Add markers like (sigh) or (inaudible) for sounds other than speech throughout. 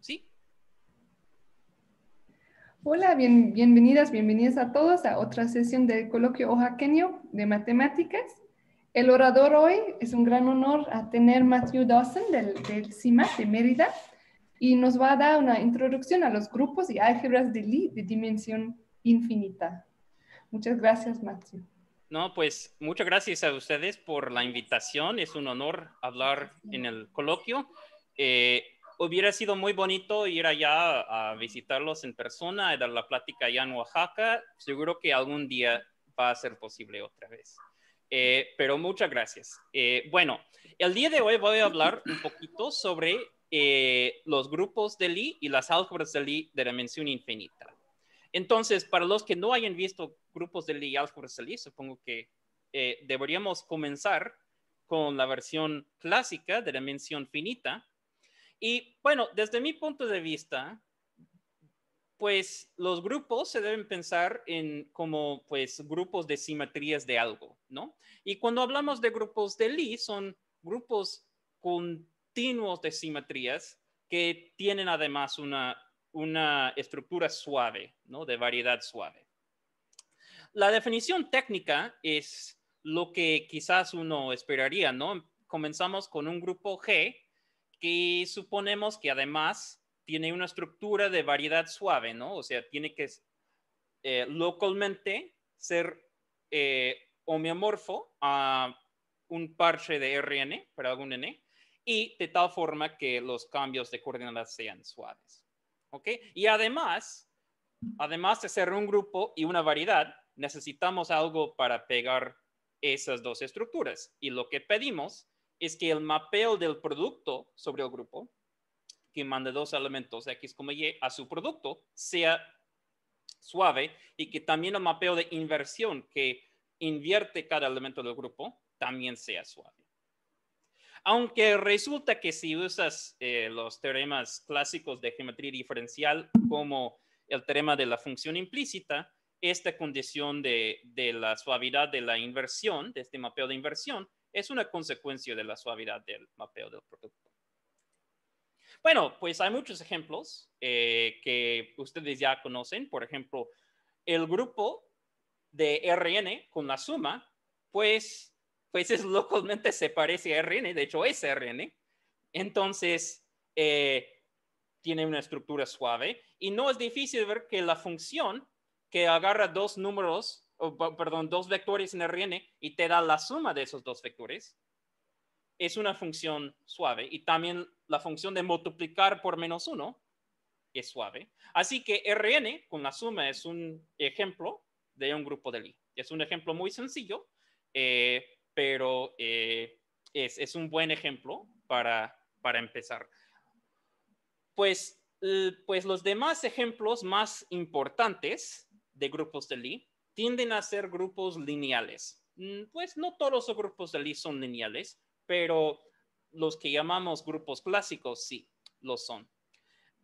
¿sí? Hola, bienvenidas, bienvenidas a todos a otra sesión del coloquio oaxaqueño de matemáticas. El orador hoy es un gran honor a tener Matthew Dawson del, del de Mérida y nos va a dar una introducción a los grupos y álgebras de Lie de dimensión infinita. Muchas gracias, Matthew. No, pues muchas gracias a ustedes por la invitación. Es un honor hablar en el coloquio. Eh, hubiera sido muy bonito ir allá a visitarlos en persona y dar la plática allá en Oaxaca. Seguro que algún día va a ser posible otra vez. Eh, pero muchas gracias. Eh, bueno, el día de hoy voy a hablar un poquito sobre eh, los grupos de Lie y las álgebras de Lie de dimensión infinita. Entonces, para los que no hayan visto grupos de Lie y álgebras de Lie, supongo que deberíamos comenzar con la versión clásica de la dimensión finita, y bueno, desde mi punto de vista, pues los grupos se deben pensar en como pues grupos de simetrías de algo, ¿no? Y cuando hablamos de grupos de Lie, son grupos continuos de simetrías que tienen además una, una estructura suave, ¿no? De variedad suave. La definición técnica es lo que quizás uno esperaría, ¿no? Comenzamos con un grupo G que suponemos que además tiene una estructura de variedad suave, ¿no? O sea, tiene que eh, localmente ser eh, homeomorfo a un parche de RN para algún N y de tal forma que los cambios de coordenadas sean suaves. ¿Ok? Y además, además de ser un grupo y una variedad, necesitamos algo para pegar esas dos estructuras. Y lo que pedimos es que el mapeo del producto sobre el grupo, que manda dos elementos X como Y a su producto, sea suave y que también el mapeo de inversión que invierte cada elemento del grupo también sea suave. Aunque resulta que si usas eh, los teoremas clásicos de geometría diferencial como el teorema de la función implícita, esta condición de la suavidad de la inversión, de este mapeo de inversión, es una consecuencia de la suavidad del mapeo del producto. Bueno, pues hay muchos ejemplos eh, que ustedes ya conocen. Por ejemplo, el grupo de RN con la suma, pues, pues es localmente se parece a RN, de hecho es RN. Entonces, eh, tiene una estructura suave y no es difícil ver que la función que agarra dos números perdón, dos vectores en Rn y te da la suma de esos dos vectores, es una función suave. Y también la función de multiplicar por menos uno es suave. Así que Rn con la suma es un ejemplo de un grupo de Lie. Es un ejemplo muy sencillo, eh, pero eh, es, un buen ejemplo para, empezar. Pues, pues los demás ejemplos más importantes de grupos de Lie tienden a ser grupos lineales. Mm, pues no todos los grupos de Lie son lineales, pero los que llamamos grupos clásicos sí lo son.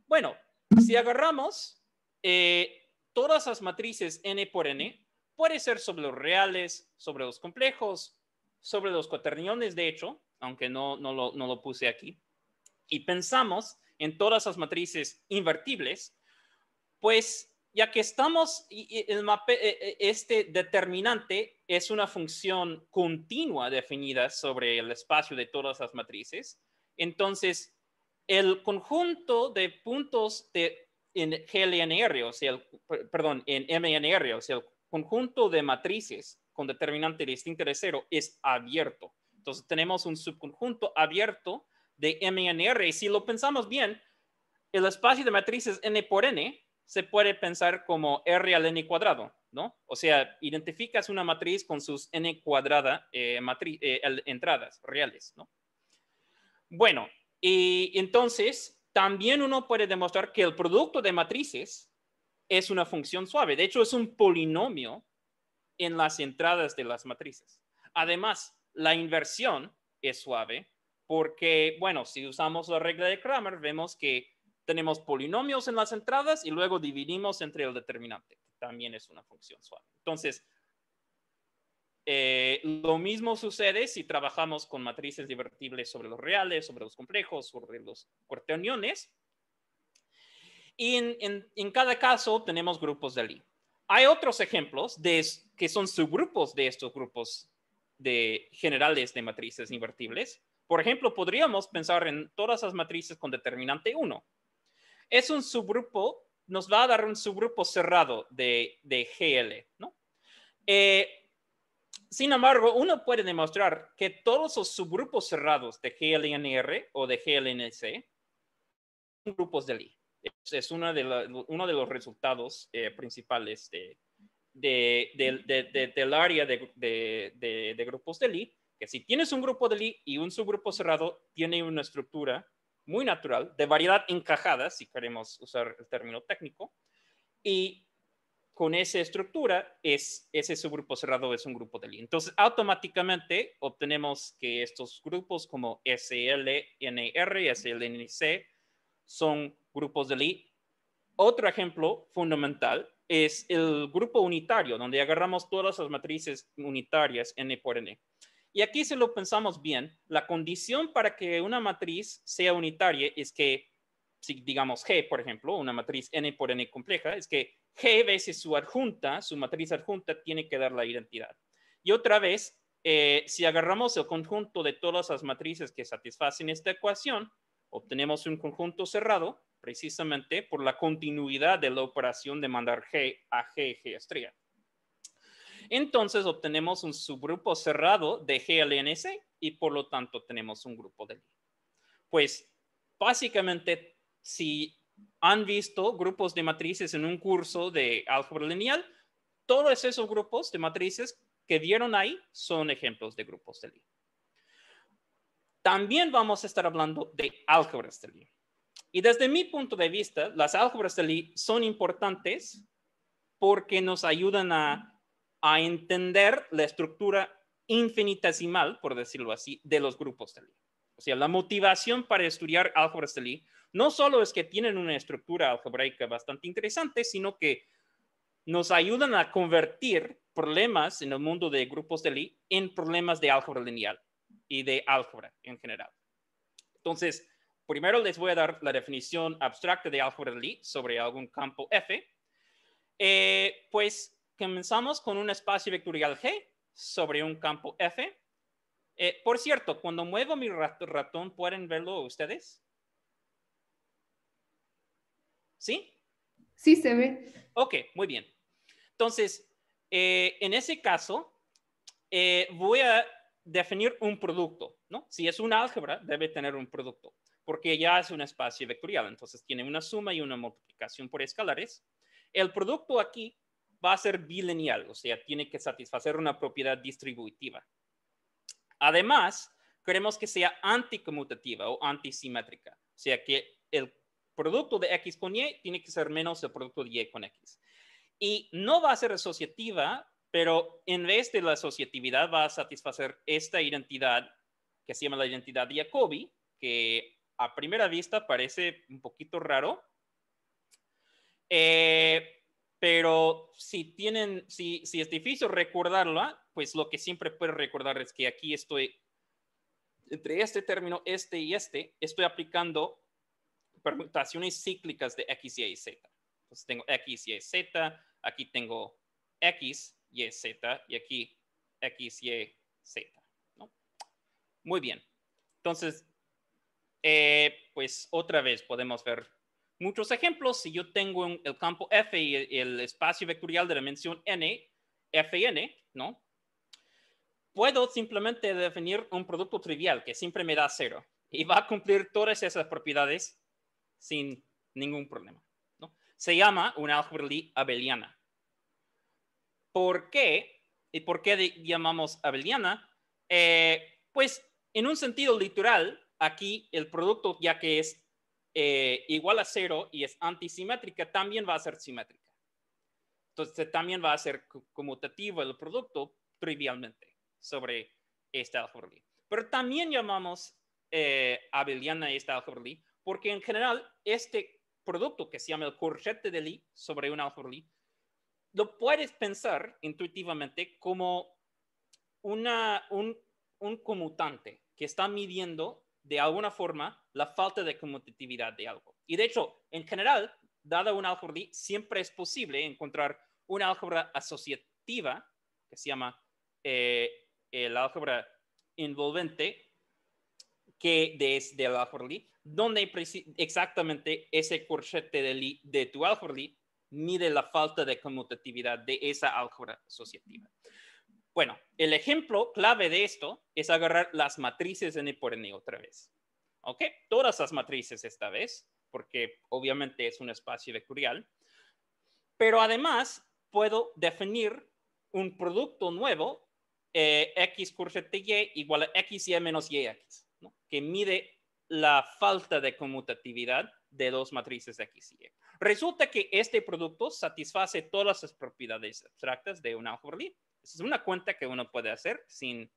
Bueno, si agarramos eh, todas las matrices n por n, puede ser sobre los reales, sobre los complejos, sobre los cuaterniones, de hecho, aunque no, no, lo, no lo puse aquí, y pensamos en todas las matrices invertibles, pues ya que estamos, el e, e, este determinante es una función continua definida sobre el espacio de todas las matrices, entonces el conjunto de puntos de, en GLNR, o sea, perdón, en MNR, o sea, el conjunto de matrices con determinante distinto de cero es abierto. Entonces tenemos un subconjunto abierto de MNR. Y si lo pensamos bien, el espacio de matrices N por N se puede pensar como R al n cuadrado, ¿no? O sea, identificas una matriz con sus n cuadrada eh, eh, entradas reales, ¿no? Bueno, y entonces también uno puede demostrar que el producto de matrices es una función suave. De hecho, es un polinomio en las entradas de las matrices. Además, la inversión es suave porque, bueno, si usamos la regla de Kramer, vemos que tenemos polinomios en las entradas y luego dividimos entre el determinante, también es una función suave. Entonces, eh, lo mismo sucede si trabajamos con matrices divertibles sobre los reales, sobre los complejos, sobre los cuarteoniones. Y en, en, cada caso tenemos grupos de Lie. Hay otros ejemplos de, que son subgrupos de estos grupos de, generales de matrices invertibles. Por ejemplo, podríamos pensar en todas las matrices con determinante 1 es un subgrupo, nos va a dar un subgrupo cerrado de, GL, ¿no? Eh, sin embargo, uno puede demostrar que todos los subgrupos cerrados de GLNR o de GLNC son grupos de LI. Es, uno, de, los resultados eh, principales del área de, grupos de LI, que si tienes un grupo de LI y un subgrupo cerrado, tiene una estructura muy natural, de variedad encajada, si queremos usar el término técnico, y con esa estructura, es, ese subgrupo cerrado es un grupo de Lie. Entonces, automáticamente obtenemos que estos grupos como SLNR y SLNC son grupos de Lie. Otro ejemplo fundamental es el grupo unitario, donde agarramos todas las matrices unitarias N por N. Y aquí si lo pensamos bien, la condición para que una matriz sea unitaria es que, si digamos G, por ejemplo, una matriz n por n compleja, es que G veces su adjunta, su matriz adjunta, tiene que dar la identidad. Y otra vez, eh, si agarramos el conjunto de todas las matrices que satisfacen esta ecuación, obtenemos un conjunto cerrado, precisamente por la continuidad de la operación de mandar G a G, G estrella entonces obtenemos un subgrupo cerrado de GLNC y por lo tanto tenemos un grupo de Lie. Pues básicamente, si han visto grupos de matrices en un curso de álgebra lineal, todos esos grupos de matrices que vieron ahí son ejemplos de grupos de Lie. También vamos a estar hablando de álgebras de Lie. Y desde mi punto de vista, las álgebras de Lie son importantes porque nos ayudan a a entender la estructura infinitesimal, por decirlo así, de los grupos de Lie. O sea, la motivación para estudiar álgebras de Lie no solo es que tienen una estructura algebraica bastante interesante, sino que nos ayudan a convertir problemas en el mundo de grupos de Lie en problemas de álgebra lineal y de álgebra en general. Entonces, primero les voy a dar la definición abstracta de álgebra de Lie sobre algún campo F. Eh, pues comenzamos con un espacio vectorial G sobre un campo F. Eh, por cierto, cuando muevo mi ratón, ¿pueden verlo ustedes? ¿Sí? Sí, se ve. Ok, muy bien. Entonces, eh, en ese caso, eh, voy a definir un producto, ¿no? Si es una álgebra, debe tener un producto, porque ya es un espacio vectorial, entonces tiene una suma y una multiplicación por escalares. El producto aquí va a ser bilineal, o sea, tiene que satisfacer una propiedad distributiva. Además, queremos que sea anticomutativa o antisimétrica, o sea, que el producto de X con Y tiene que ser menos el producto de Y con X. Y no va a ser asociativa, pero en vez de la asociatividad va a satisfacer esta identidad que se llama la identidad de Jacobi, que a primera vista parece un poquito raro. Eh, pero si tienen, si, es difícil recordarlo, pues lo que siempre puedo recordar es que aquí estoy, entre este término, este y este, estoy aplicando permutaciones cíclicas de X, Y Z. Entonces tengo X, Y, Z, aquí tengo X, Y, Z y aquí X, Y, Z. Muy bien. Entonces, eh, pues otra vez podemos ver muchos ejemplos. Si yo tengo el campo F y el espacio vectorial de la dimensión N, Fn, ¿no? Puedo simplemente definir un producto trivial que siempre me da cero y va a cumplir todas esas propiedades sin ningún problema. ¿no? Se llama una álgebra abeliana. ¿Por qué? ¿Y por qué llamamos abeliana? Eh, pues en un sentido literal, aquí el producto, ya que es eh, igual a cero y es antisimétrica, también va a ser simétrica. Entonces también va a ser conmutativo el producto trivialmente sobre esta li. Pero también llamamos eh, abeliana esta li, porque en general este producto que se llama el corchete de Lie sobre una li, lo puedes pensar intuitivamente como una, un, un comutante que está midiendo de alguna forma la falta de conmutatividad de algo. Y de hecho, en general, dada un álgebra, siempre es posible encontrar una álgebra asociativa, que se llama la eh, el álgebra envolvente, que es del álgebra Lie, donde exactamente ese corchete de, tu álgebra Lie mide la falta de conmutatividad de esa álgebra asociativa. Bueno, el ejemplo clave de esto es agarrar las matrices n de n otra vez. ¿Ok? Todas las matrices esta vez, porque obviamente es un espacio vectorial. Pero además puedo definir un producto nuevo, eh, x cursete y igual a y menos yx, ¿no? que mide la falta de conmutatividad de dos matrices de x y y. Resulta que este producto satisface todas las propiedades abstractas de un álgebra es una cuenta que uno puede hacer sin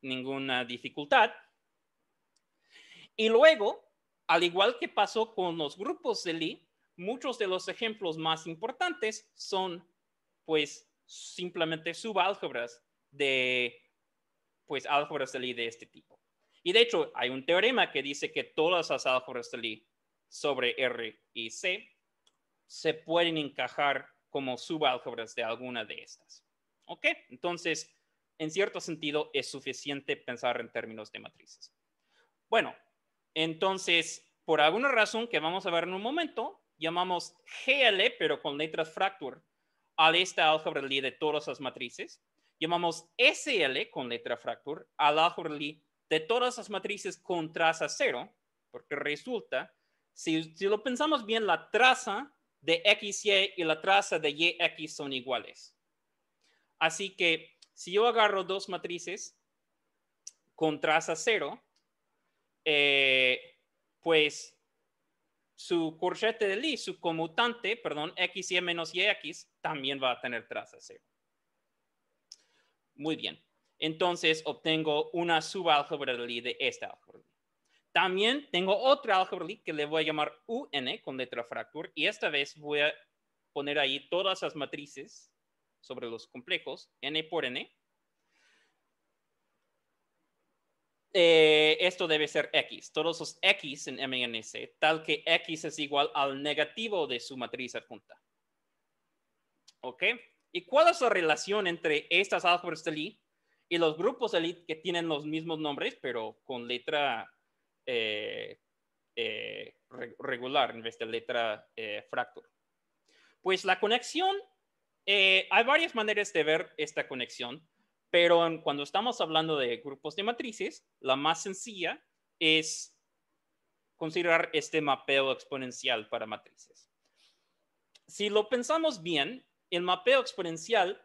ninguna dificultad. Y luego, al igual que pasó con los grupos de Lie, muchos de los ejemplos más importantes son, pues, simplemente subálgebras de, pues, álgebras de Lie de este tipo. Y de hecho, hay un teorema que dice que todas las álgebras de Lie sobre R y C se pueden encajar como subálgebras de alguna de estas. ¿Ok? Entonces, en cierto sentido, es suficiente pensar en términos de matrices. Bueno, entonces, por alguna razón que vamos a ver en un momento, llamamos GL, e, pero con letras fractur, a esta álgebra de todas las matrices. Llamamos SL e con letra fractur, al álgebra de todas las matrices con traza cero, porque resulta, si, si lo pensamos bien, la traza de XY y la traza de YX son iguales. Así que si yo agarro dos matrices con traza cero, eh, pues su corchete de Lie, su comutante, perdón, x y e menos x, también va a tener traza cero. Muy bien. Entonces obtengo una subálgebra de Lie de esta álgebra. También tengo otra álgebra Lie que le voy a llamar UN con letra fractur y esta vez voy a poner ahí todas las matrices sobre los complejos n por n, eh, esto debe ser x, todos los x en MNC, tal que x es igual al negativo de su matriz adjunta. ¿Ok? ¿Y cuál es la relación entre estas álgebras de Lie y los grupos de Lie que tienen los mismos nombres, pero con letra eh, eh, regular en vez de letra fractor? Pues la conexión eh, hay varias maneras de ver esta conexión, pero cuando estamos hablando de grupos de matrices, la más sencilla es considerar este mapeo exponencial para matrices. Si lo pensamos bien, el mapeo exponencial,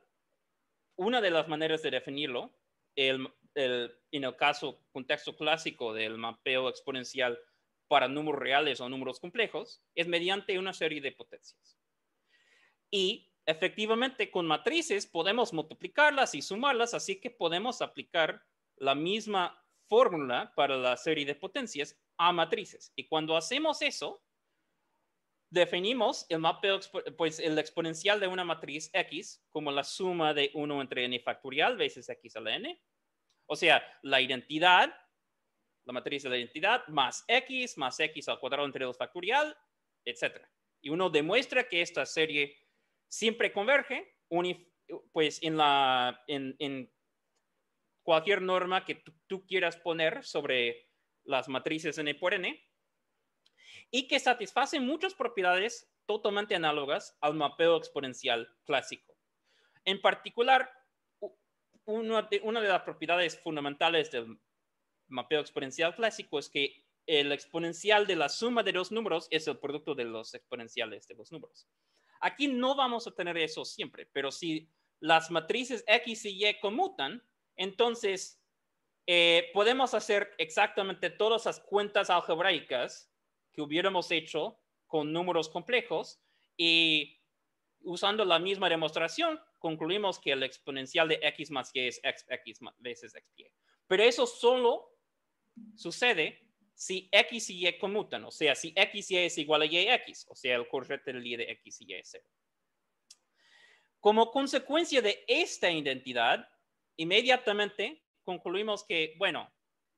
una de las maneras de definirlo, el, en el caso, contexto clásico del mapeo exponencial para números reales o números complejos, es mediante una serie de potencias. Y efectivamente con matrices podemos multiplicarlas y sumarlas, así que podemos aplicar la misma fórmula para la serie de potencias a matrices. Y cuando hacemos eso, definimos el mapeo, pues el exponencial de una matriz X como la suma de 1 entre n factorial veces x a la n. O sea, la identidad, la matriz de la identidad, más x, más x al cuadrado entre 2 factorial, etc. Y uno demuestra que esta serie siempre converge pues, en, cualquier norma que tú quieras poner sobre las matrices N por N y que satisface muchas propiedades totalmente análogas al mapeo exponencial clásico. En particular, una de, una de las propiedades fundamentales del mapeo exponencial clásico es que el exponencial de la suma de dos números es el producto de los exponenciales de los números. Aquí no vamos a tener eso siempre, pero si las matrices X y Y conmutan, entonces eh, podemos hacer exactamente todas las cuentas algebraicas que hubiéramos hecho con números complejos y usando la misma demostración concluimos que el exponencial de x más y es x, veces x Pero eso solo sucede si X y Y conmutan, o sea, si X y es igual a YX, o sea, el corchete del Y de X y Y es 0. Como consecuencia de esta identidad, inmediatamente concluimos que, bueno,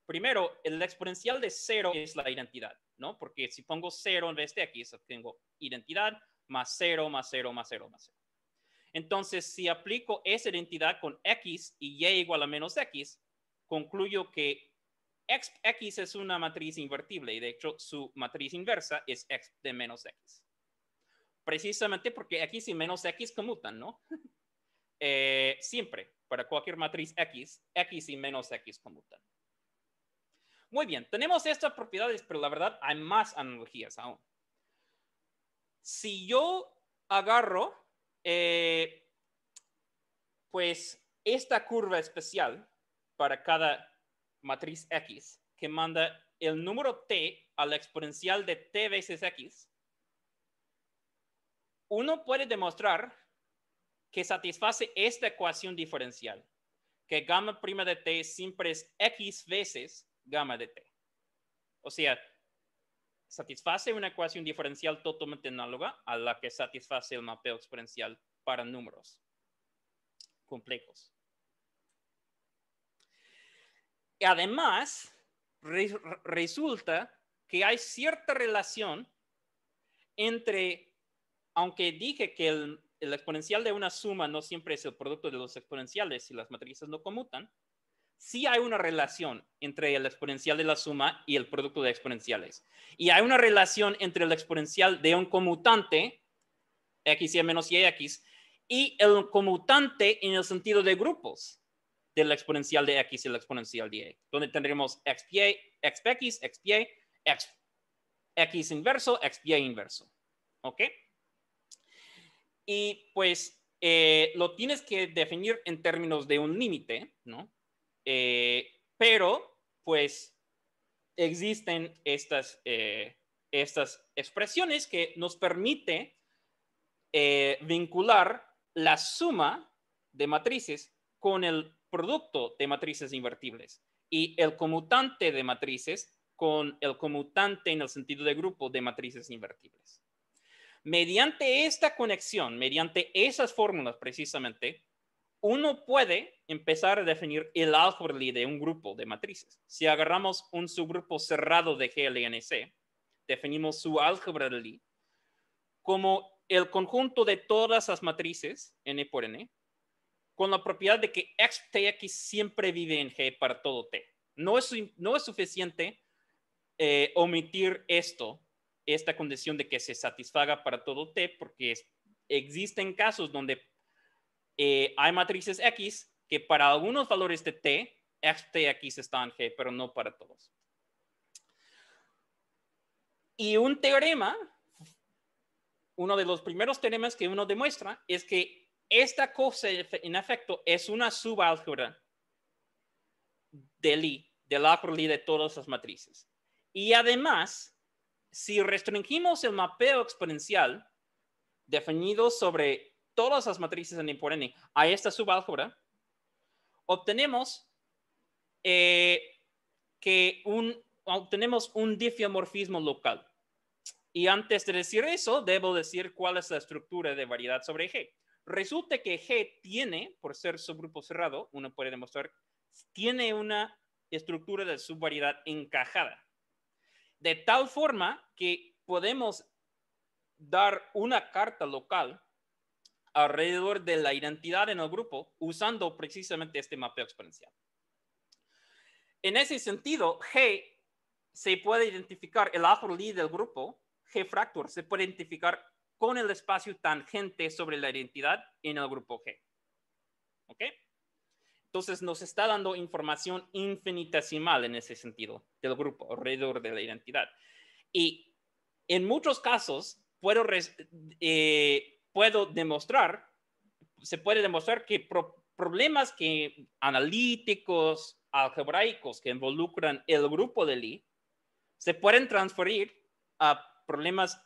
primero, el exponencial de 0 es la identidad, ¿no? Porque si pongo 0 en vez de X, obtengo identidad más 0, más 0, más 0, más 0. Entonces, si aplico esa identidad con X y Y igual a menos X, concluyo que X es una matriz invertible y de hecho su matriz inversa es X de menos X. Precisamente porque X y menos X conmutan, ¿no? (laughs) Eh, siempre, para cualquier matriz X, X y menos X conmutan. Muy bien, tenemos estas propiedades, pero la verdad hay más analogías aún. Si yo agarro, eh, pues, esta curva especial para cada matriz X que manda el número t a la exponencial de t veces x, uno puede demostrar que satisface esta ecuación diferencial, que gamma prima de t siempre es x veces gamma de t. O sea, satisface una ecuación diferencial totalmente análoga a la que satisface el mapeo exponencial para números complejos. Además, resulta que hay cierta relación entre, aunque dije que el, exponencial de una suma no siempre es el producto de los exponenciales si las matrices no comutan sí hay una relación entre el exponencial de la suma y el producto de exponenciales. Y hay una relación entre el exponencial de un conmutante, x y menos y x, y el conmutante en el sentido de grupos de la exponencial de x y la exponencial de y, donde tendremos xpy, xpx, xpy, x, inverso, xpy inverso. ¿Ok? Y pues eh, lo tienes que definir en términos de un límite, ¿no? Eh, pero, pues, existen estas, eh, estas expresiones que nos permite vincular la suma de matrices con el producto de matrices invertibles y el conmutante de matrices con el conmutante en el sentido de grupo de matrices invertibles. Mediante esta conexión, mediante esas fórmulas precisamente, uno puede empezar a definir el álgebra de un grupo de matrices. Si agarramos un subgrupo cerrado de GLNC, definimos su álgebra de Lie como el conjunto de todas las matrices N por N con la propiedad de que X siempre vive en G para todo T. No es, no es suficiente eh, omitir esto, esta condición de que se satisfaga para todo T, porque existen casos donde eh, hay matrices X que para algunos valores de T, XTX está en G, pero no para todos. Y un teorema, uno de los primeros teoremas que uno demuestra es que esta cosa, en efecto, es una subálgebra del I, del acroli de todas las matrices. Y además, si restringimos el mapeo exponencial definido sobre todas las matrices en N a esta subálgebra, obtenemos eh, que un, obtenemos un difeomorfismo local. Y antes de decir eso, debo decir cuál es la estructura de variedad sobre G. Resulta que G tiene, por ser subgrupo cerrado, uno puede demostrar, tiene una estructura de subvariedad encajada. De tal forma que podemos dar una carta local alrededor de la identidad en el grupo usando precisamente este mapeo exponencial. En ese sentido, G se puede identificar el árbol del grupo, G fractor, se puede identificar con el espacio tangente sobre la identidad en el grupo G. ¿Ok? Entonces nos está dando información infinitesimal en ese sentido del grupo alrededor de la identidad. Y en muchos casos puedo, eh, demostrar, se puede demostrar que problemas que analíticos, algebraicos que involucran el grupo de Lie, se pueden transferir a problemas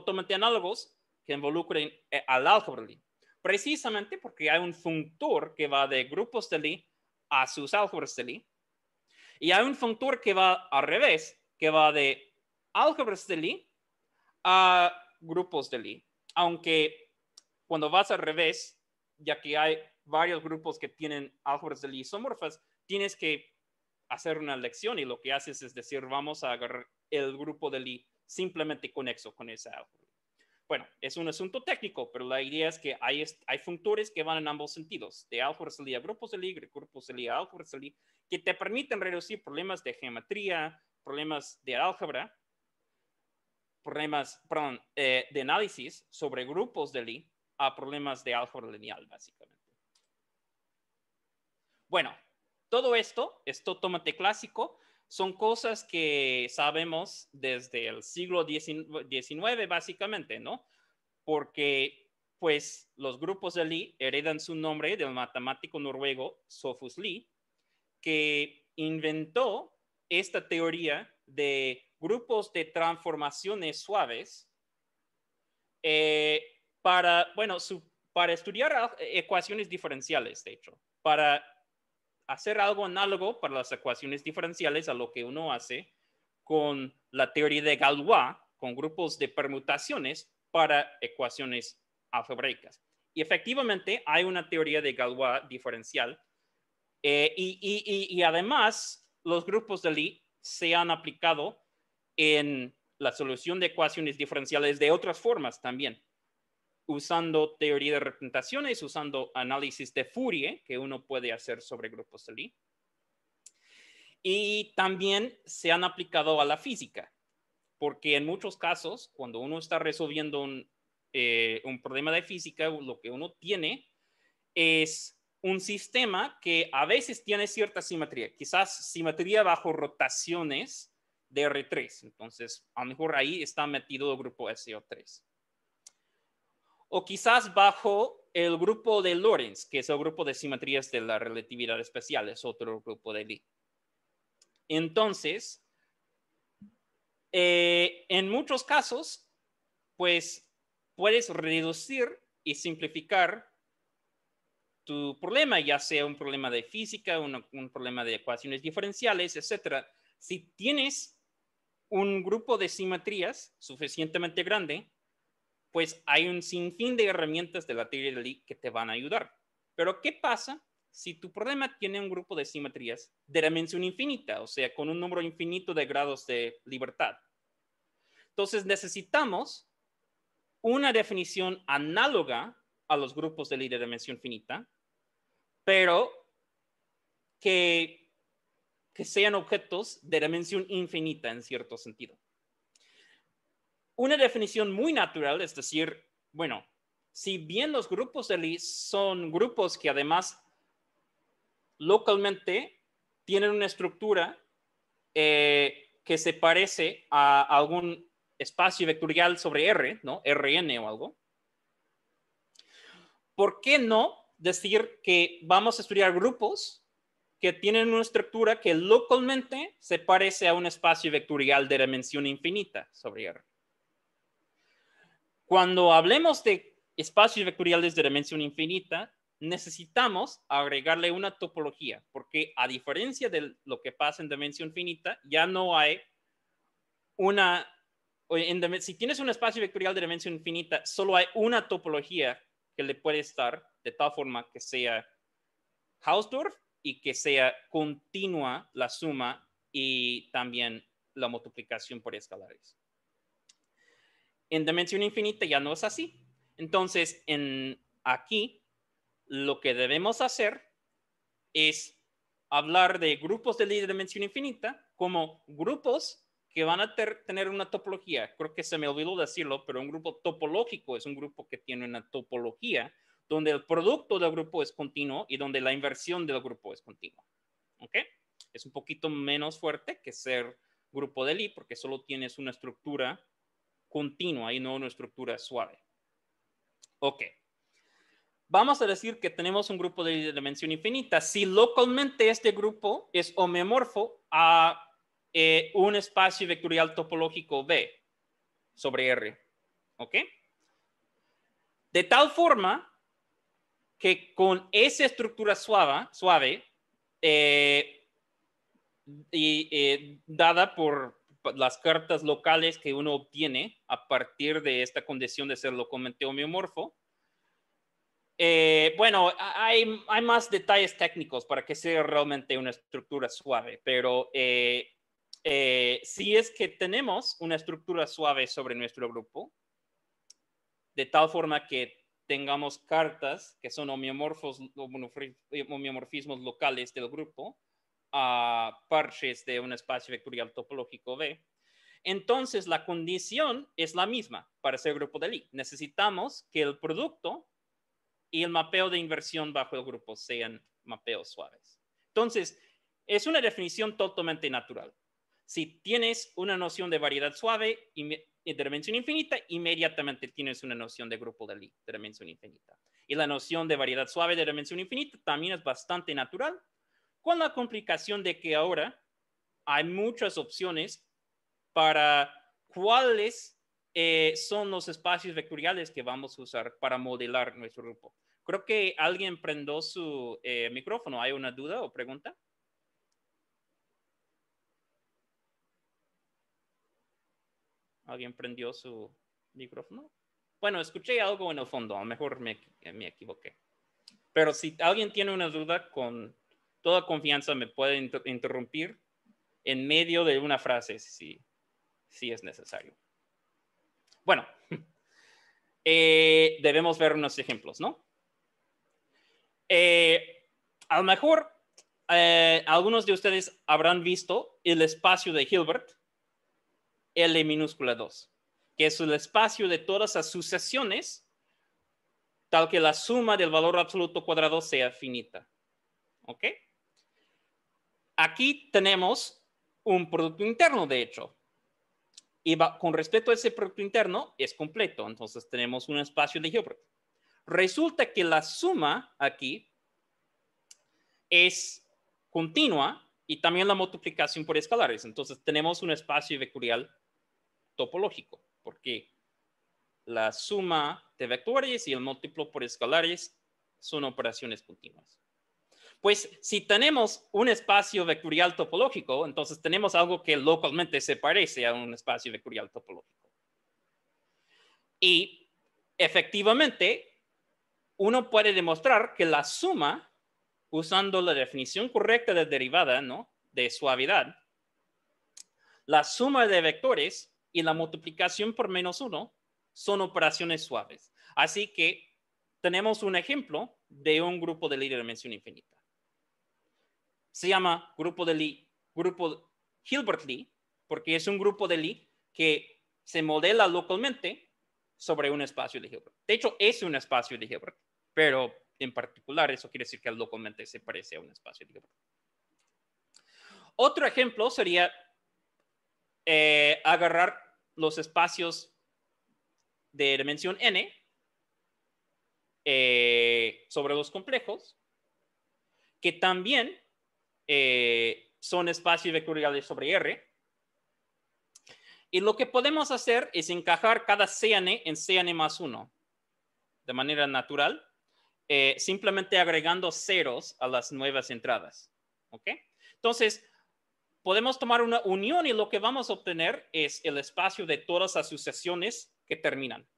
totalmente análogos que involucren eh, al álgebra Lie, precisamente porque hay un functor que va de grupos de Lie a sus álgebras de Lie, y hay un functor que va al revés, que va de álgebras de Lie a grupos de Lie, aunque cuando vas al revés, ya que hay varios grupos que tienen álgebras de Lie isomorfas, tienes que hacer una lección y lo que haces es decir, vamos a agarrar el grupo de Lie simplemente conexo con esa. Bueno, es un asunto técnico, pero la idea es que hay, hay functores que van en ambos sentidos, de salida a grupos de Lie, grupos de Lie a salida, que te permiten reducir problemas de geometría, problemas de álgebra, problemas perdón, eh, de análisis sobre grupos de Lie a problemas de álgebra lineal, básicamente. Bueno, todo esto es tómate clásico, son cosas que sabemos desde el siglo XIX, básicamente, ¿no? Porque, pues, los grupos de Lee heredan su nombre del matemático noruego Sophus Lee, que inventó esta teoría de grupos de transformaciones suaves eh, para, bueno, su, para estudiar ah, ecuaciones diferenciales, de hecho, para hacer algo análogo para las ecuaciones diferenciales a lo que uno hace con la teoría de Galois, con grupos de permutaciones para ecuaciones algebraicas. Y efectivamente hay una teoría de Galois diferencial eh, y, y, además los grupos de Lie se han aplicado en la solución de ecuaciones diferenciales de otras formas también usando teoría de representaciones, usando análisis de Fourier que uno puede hacer sobre grupos de Lie. Y también se han aplicado a la física, porque en muchos casos, cuando uno está resolviendo un, eh, problema de física, lo que uno tiene es un sistema que a veces tiene cierta simetría, quizás simetría bajo rotaciones de R3. Entonces, a lo mejor ahí está metido el grupo SO3 o quizás bajo el grupo de Lorentz, que es el grupo de simetrías de la relatividad especial, es otro grupo de Lie. Entonces, eh, en muchos casos, pues puedes reducir y simplificar tu problema, ya sea un problema de física, un, un problema de ecuaciones diferenciales, etcétera. Si tienes un grupo de simetrías suficientemente grande, pues hay un sinfín de herramientas de la teoría de Lee que te van a ayudar. Pero ¿qué pasa si tu problema tiene un grupo de simetrías de dimensión infinita, o sea, con un número infinito de grados de libertad? Entonces necesitamos una definición análoga a los grupos de Lie de dimensión finita, pero que sean objetos de dimensión infinita en cierto sentido. Una definición muy natural es decir, bueno, si bien los grupos de Lie son grupos que además localmente tienen una estructura eh, que se parece a algún espacio vectorial sobre R, ¿no? Rn o algo. ¿Por qué no decir que vamos a estudiar grupos que tienen una estructura que localmente se parece a un espacio vectorial de dimensión infinita sobre R? Cuando hablemos de espacios vectoriales de dimensión infinita, necesitamos agregarle una topología, porque a diferencia de lo que pasa en dimensión finita, ya no hay una... si tienes un espacio vectorial de dimensión infinita, solo hay una topología que le puede estar de tal forma que sea Hausdorff y que sea continua la suma y también la multiplicación por escalares en dimensión infinita ya no es así. Entonces, en aquí lo que debemos hacer es hablar de grupos de ley de dimensión infinita como grupos que van a tener una topología. Creo que se me olvidó decirlo, pero un grupo topológico es un grupo que tiene una topología donde el producto del grupo es continuo y donde la inversión del grupo es continua. ¿Ok? Es un poquito menos fuerte que ser grupo de Lie porque solo tienes una estructura continua y no una estructura suave. Ok. Vamos a decir que tenemos un grupo de dimensión infinita. Si localmente este grupo es homeomorfo a eh, un espacio vectorial topológico B sobre R. ¿Ok? De tal forma que con esa estructura suave, suave eh, eh, dada por las cartas locales que uno obtiene a partir de esta condición de ser localmente homeomorfo. Eh, bueno, hay, más detalles técnicos para que sea realmente una estructura suave, pero eh, eh, si es que tenemos una estructura suave sobre nuestro grupo, de tal forma que tengamos cartas que son homeomorfos, homeomorfismos locales del grupo, a parches de un espacio vectorial topológico B. entonces la condición es la misma para ser grupo de Lie. Necesitamos que el producto y el mapeo de inversión bajo el grupo sean mapeos suaves. Entonces, es una definición totalmente natural. Si tienes una noción de variedad suave y eh, dimensión infinita, inmediatamente tienes una noción de grupo de Lie de dimensión infinita. Y la noción de variedad suave de dimensión infinita también es bastante natural con la complicación de que ahora hay muchas opciones para cuáles eh, son los espacios vectoriales que vamos a usar para modelar nuestro grupo. Creo que alguien prendió su eh, micrófono. ¿Hay una duda o pregunta? ¿Alguien prendió su micrófono? Bueno, escuché algo en el fondo, a lo mejor me equivoqué. Pero si alguien tiene una duda con toda confianza me puede interrumpir en medio de una frase si, es necesario. Bueno, (laughs) eh, debemos ver unos ejemplos, ¿no? Eh, a lo mejor eh, algunos de ustedes habrán visto el espacio de Hilbert, L minúscula 2, que es el espacio de todas las sucesiones tal que la suma del valor absoluto cuadrado sea finita. ¿Ok? aquí tenemos un producto interno, de hecho. Y con respecto a ese producto interno, es completo. Entonces tenemos un espacio de Hilbert. Resulta que la suma aquí es continua y también la multiplicación por escalares. Entonces tenemos un espacio vectorial topológico, porque la suma de vectores y el múltiplo por escalares son operaciones continuas. Pues si tenemos un espacio vectorial topológico, entonces tenemos algo que localmente se parece a un espacio vectorial topológico. Y efectivamente, uno puede demostrar que la suma, usando la definición correcta de derivada, ¿no? De suavidad, la suma de vectores y la multiplicación por menos uno son operaciones suaves. Así que tenemos un ejemplo de un grupo de líder de dimensión infinita se llama Grupo de Lee, Grupo Hilbert Lee, porque es un grupo de Lee que se modela localmente sobre un espacio de Hilbert. De hecho, es un espacio de Hilbert, pero en particular eso quiere decir que localmente se parece a un espacio de Hilbert. Otro ejemplo sería eh, agarrar los espacios de dimensión n eh, sobre los complejos, que también eh, son espacios vectoriales sobre R. Y lo que podemos hacer es encajar cada CN en CN más 1 de manera natural, eh, simplemente agregando ceros a las nuevas entradas. ¿Ok? Entonces, podemos tomar una unión y lo que vamos a obtener es el espacio de todas las sucesiones que terminan.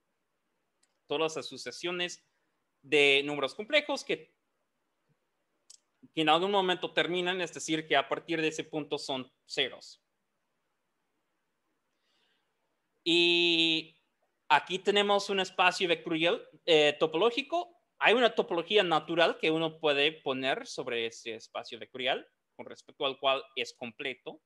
Todas las sucesiones de números complejos que que en algún momento terminan, es decir, que a partir de ese punto son ceros. Y aquí tenemos un espacio vectorial eh, topológico. Hay una topología natural que uno puede poner sobre ese espacio vectorial, con respecto al cual es completo.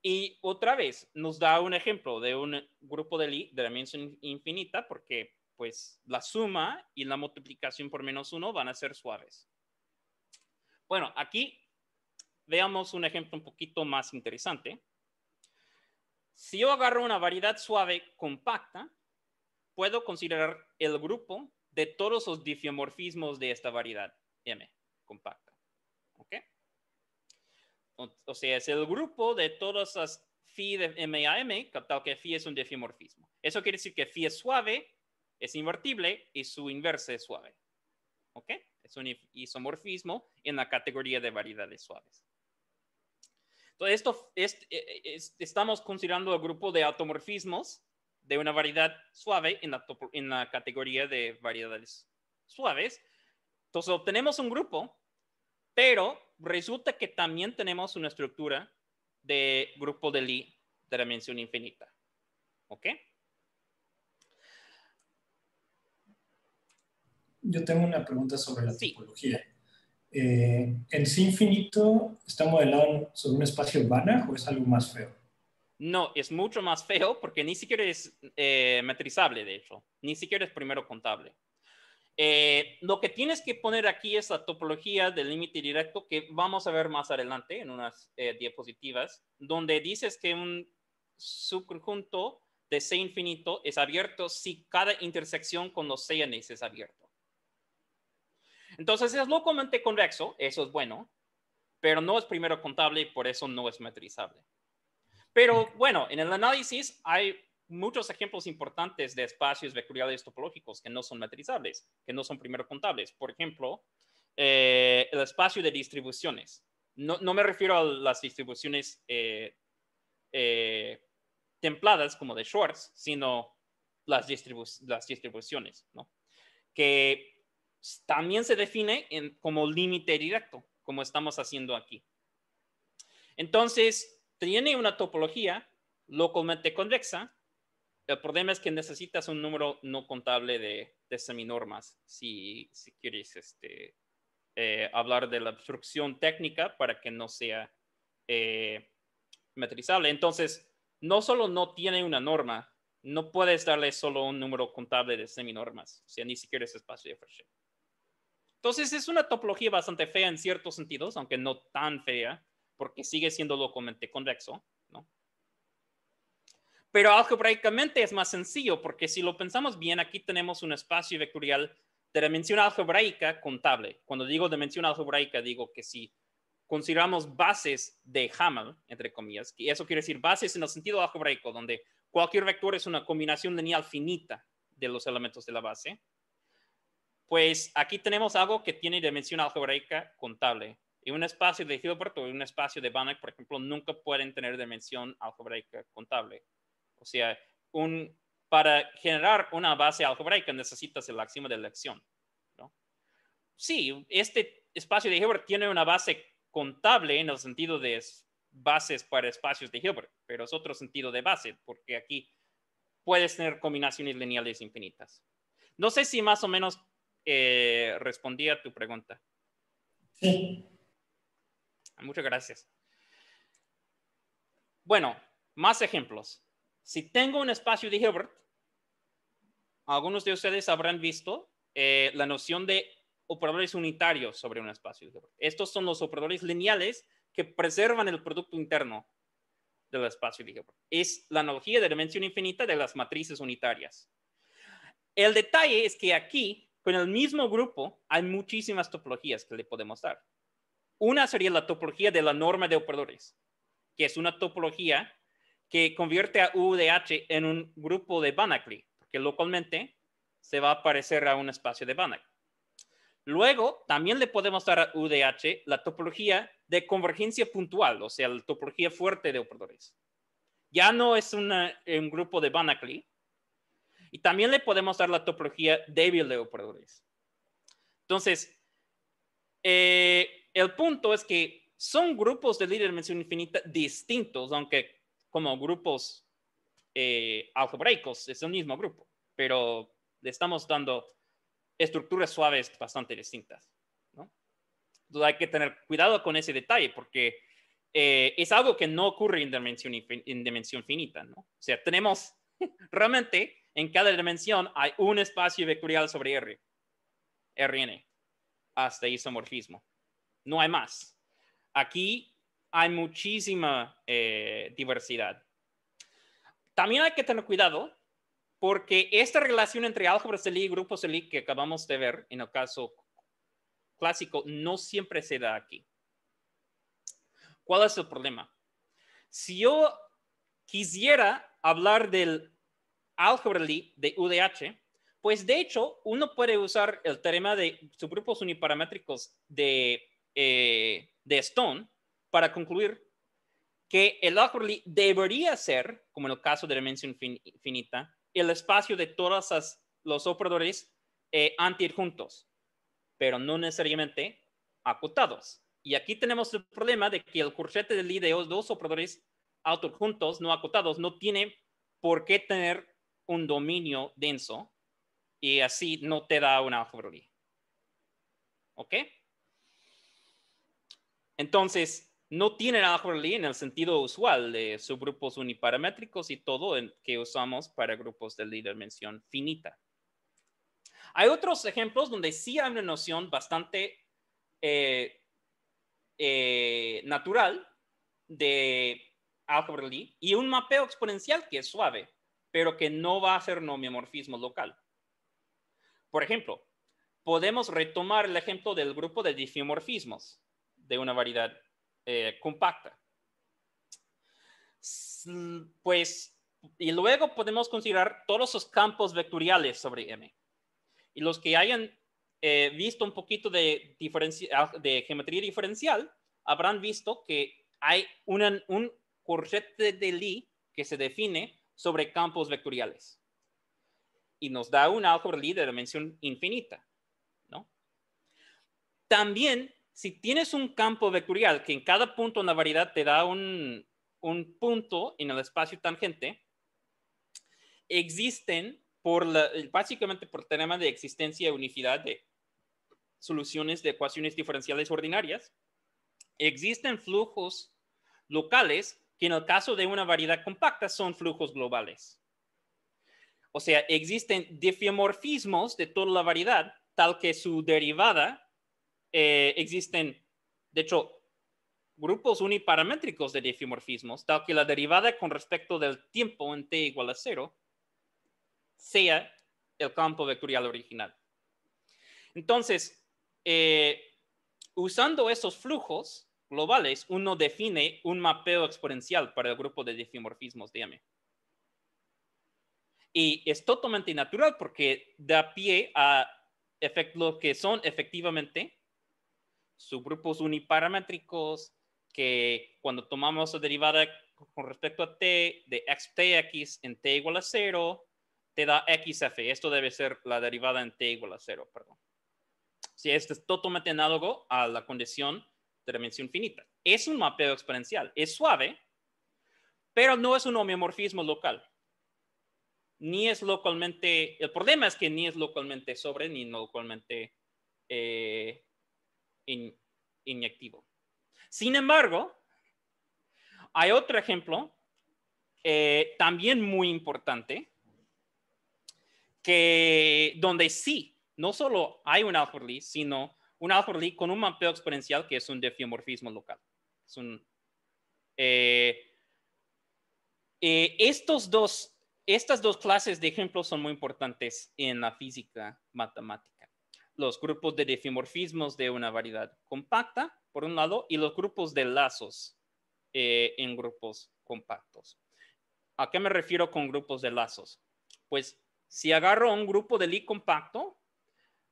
Y otra vez, nos da un ejemplo de un grupo de Lie de dimensión infinita, porque pues la suma y la multiplicación por menos uno van a ser suaves. Bueno, aquí veamos un ejemplo un poquito más interesante. Si yo agarro una variedad suave compacta, puedo considerar el grupo de todos los difeomorfismos de esta variedad M compacta. ¿Ok? O, sea, es el grupo de todas las phi de M a M, captado que phi es un difeomorfismo. Eso quiere decir que phi es suave, es invertible y su inversa es suave. ¿ok? Es un isomorfismo en la categoría de variedades suaves. Entonces, esto e, e, estamos considerando el grupo de automorfismos de una variedad suave en la, la categoría de variedades suaves. Entonces, obtenemos un grupo, pero resulta que también tenemos una estructura de grupo de Lie de dimensión infinita. ¿Ok? yo tengo una pregunta sobre la topología. tipología. Eh, ¿En infinito está modelado sobre un espacio urbano o es algo más feo? No, es mucho más feo porque ni siquiera es eh, metrizable, de hecho, ni siquiera es primero contable. Eh, lo que tienes que poner aquí es la topología del límite directo que vamos a ver más adelante en unas eh, diapositivas, donde dices que un subconjunto de C infinito es abierto si cada intersección con los C es abierto. Entonces es localmente convexo, eso es bueno, pero no es primero contable y por eso no es metrizable. Pero bueno, en el análisis hay muchos ejemplos importantes de espacios vectoriales topológicos que no son metrizables, que no son primero contables. Por ejemplo, eh, el espacio de distribuciones. No, me refiero a las distribuciones eh, eh, templadas como de Schwartz, sino las, las distribuciones, ¿no? Que también se define como límite directo, como estamos haciendo aquí. Entonces, tiene una topología localmente convexa. El problema es que necesitas un número no contable de, seminormas si, quieres este, eh, hablar de la obstrucción técnica para que no sea eh, metrizable. Entonces, no solo no tiene una norma, no puedes darle solo un número contable de seminormas, o sea, ni siquiera es espacio de Fresh. Entonces es una topología bastante fea en ciertos sentidos, aunque no tan fea, porque sigue siendo localmente convexo, Pero algebraicamente es más sencillo, porque si lo pensamos bien, aquí tenemos un espacio vectorial de dimensión algebraica contable. Cuando digo dimensión algebraica, digo que si consideramos bases de Hamel, entre comillas, que eso quiere decir bases en el sentido algebraico, donde cualquier vector es una combinación lineal finita de los elementos de la base, pues aquí tenemos algo que tiene dimensión algebraica contable. Y un espacio de Hilbert o un espacio de Banach, por ejemplo, nunca pueden tener dimensión algebraica contable. O sea, un, para generar una base algebraica necesitas el axioma de elección. ¿no? Sí, este espacio de Hilbert tiene una base contable en el sentido de bases para espacios de Hilbert, pero es otro sentido de base, porque aquí puedes tener combinaciones lineales infinitas. No sé si más o menos eh, respondí a tu pregunta. Sí. Muchas gracias. Bueno, más ejemplos. Si tengo un espacio de Hilbert, algunos de ustedes habrán visto eh, la noción de operadores unitarios sobre un espacio de Hilbert. Estos son los operadores lineales que preservan el producto interno del espacio de Hilbert. Es la analogía de dimensión infinita de las matrices unitarias. El detalle es que aquí en el mismo grupo hay muchísimas topologías que le podemos dar. Una sería la topología de la norma de operadores, que es una topología que convierte a UDH en un grupo de Banach, porque localmente se va a parecer a un espacio de Banach. Luego, también le podemos dar a UDH la topología de convergencia puntual, o sea, la topología fuerte de operadores. Ya no es un grupo de Banach. Y también le podemos dar la topología débil de operadores. Entonces, eh, el punto es que son grupos de líder de dimensión infinita distintos, aunque como grupos eh, algebraicos es el mismo grupo, pero le estamos dando estructuras suaves bastante distintas. ¿no? Entonces hay que tener cuidado con ese detalle porque eh, es algo que no ocurre en dimensión, en dimensión finita. ¿no? O sea, tenemos (laughs) realmente en cada dimensión hay un espacio vectorial sobre R, Rn, hasta isomorfismo. No hay más. Aquí hay muchísima eh, diversidad. También hay que tener cuidado porque esta relación entre álgebra Lie y grupo Lie que acabamos de ver en el caso clásico no siempre se da aquí. ¿Cuál es el problema? Si yo quisiera hablar del Lie de UDH, pues de hecho uno puede usar el teorema de subgrupos uniparamétricos de, eh, de Stone para concluir que el Lie debería ser, como en el caso de dimensión finita, el espacio de todos los operadores eh, antiadjuntos, pero no necesariamente acotados. Y aquí tenemos el problema de que el corchete de Lie de dos operadores autoadjuntos no acotados no tiene por qué tener un dominio denso y así no te da una alfabería. ¿Ok? Entonces, no tienen Algebra-Li en el sentido usual de subgrupos uniparamétricos y todo que usamos para grupos de dimensión finita. Hay otros ejemplos donde sí hay una noción bastante eh, eh, natural de algebra y un mapeo exponencial que es suave pero que no va a ser homeomorfismo local. Por ejemplo, podemos retomar el ejemplo del grupo de difeomorfismos de una variedad eh, compacta. Pues, y luego podemos considerar todos los campos vectoriales sobre M. Y los que hayan eh, visto un poquito de, de, geometría diferencial, habrán visto que hay un corchete de Lie que se define sobre campos vectoriales. Y nos da un álgebra de dimensión infinita. También, si tienes un campo vectorial que en cada punto en la variedad te da un, punto en el espacio tangente, existen, por básicamente por teorema de existencia y unicidad de soluciones de ecuaciones diferenciales ordinarias, existen flujos locales que en el caso de una variedad compacta son flujos globales. O sea, existen difeomorfismos de toda la variedad, tal que su derivada eh, existen, de hecho, grupos uniparamétricos de difeomorfismos, tal que la derivada con respecto del tiempo en t igual a cero sea el campo vectorial original. Entonces, eh, usando esos flujos, globales, uno define un mapeo exponencial para el grupo de difimorfismos de M. Y es totalmente natural porque da pie a lo que son efectivamente subgrupos uniparamétricos que cuando tomamos la derivada con respecto a t de x x en t igual a 0, te da xf. Esto debe ser la derivada en t igual a 0, perdón. Si esto es totalmente análogo a la condición de dimensión finita. Es un mapeo exponencial, es suave, pero no es un homeomorfismo local. Ni es localmente, el problema es que ni es localmente sobre ni localmente eh, inyectivo. Sin embargo, hay otro ejemplo eh, también muy importante, que donde sí, no solo hay un algoritmo, sino un Alpha con un mapeo exponencial que es un defiomorfismo local. Eh, eh, estos dos, estas dos clases de ejemplos son muy importantes en la física matemática. Los grupos de defiomorfismos de una variedad compacta, por un lado, y los grupos de lazos eh, en grupos compactos. ¿A qué me refiero con grupos de lazos? Pues si agarro un grupo de Lie compacto,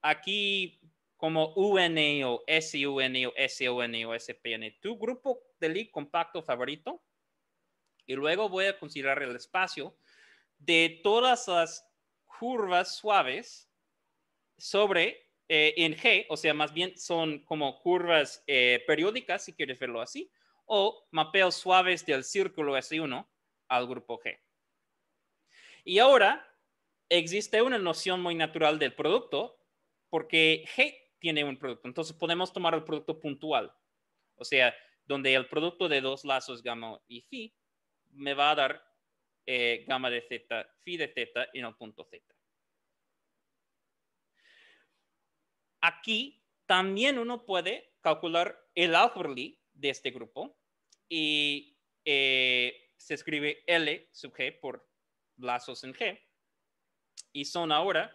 aquí como UNI o SUNO, o o SPN, tu grupo de league compacto favorito. Y luego voy a considerar el espacio de todas las curvas suaves sobre eh, en G, o sea, más bien son como curvas eh, periódicas, si quieres verlo así, o mapeos suaves del círculo S1 al grupo G. Y ahora existe una noción muy natural del producto, porque G tiene un producto. Entonces podemos tomar el producto puntual, o sea, donde el producto de dos lazos gamma y phi me va a dar eh, gamma de zeta phi de zeta en el punto zeta Aquí también uno puede calcular el álgebra de este grupo y eh, se escribe L sub G por lazos en G. Y son ahora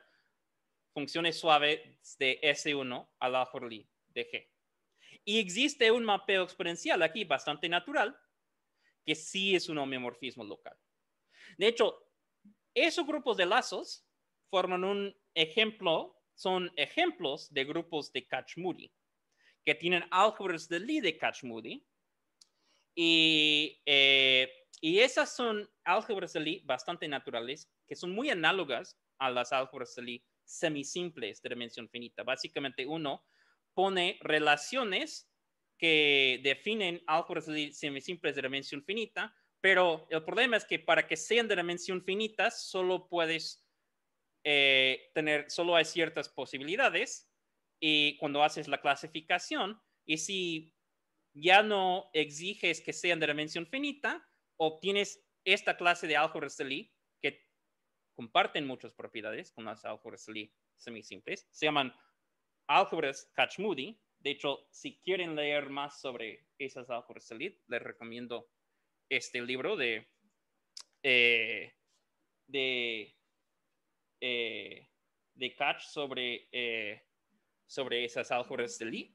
funciones suaves de S1 a la de G. Y existe un mapeo exponencial aquí bastante natural, que sí es un homeomorfismo local. De hecho, esos grupos de lazos forman un ejemplo, son ejemplos de grupos de Kachmudi, que tienen álgebras de Lie de catch Y, eh, y esas son álgebras de Lie bastante naturales, que son muy análogas a las álgebras de Lie semisimples de dimensión finita. Básicamente uno pone relaciones que definen álgebras semisimples de dimensión finita, pero el problema es que para que sean de dimensión finita solo puedes eh, tener, solo hay ciertas posibilidades y cuando haces la clasificación y si ya no exiges que sean de dimensión finita, obtienes esta clase de algo de comparten muchas propiedades con las álgebras Lie semisimples. Se llaman álgebras Kach-Moody. De hecho, si quieren leer más sobre esas álgebras Lie, les recomiendo este libro de, eh, de, eh, sobre, eh, sobre esas álgebras de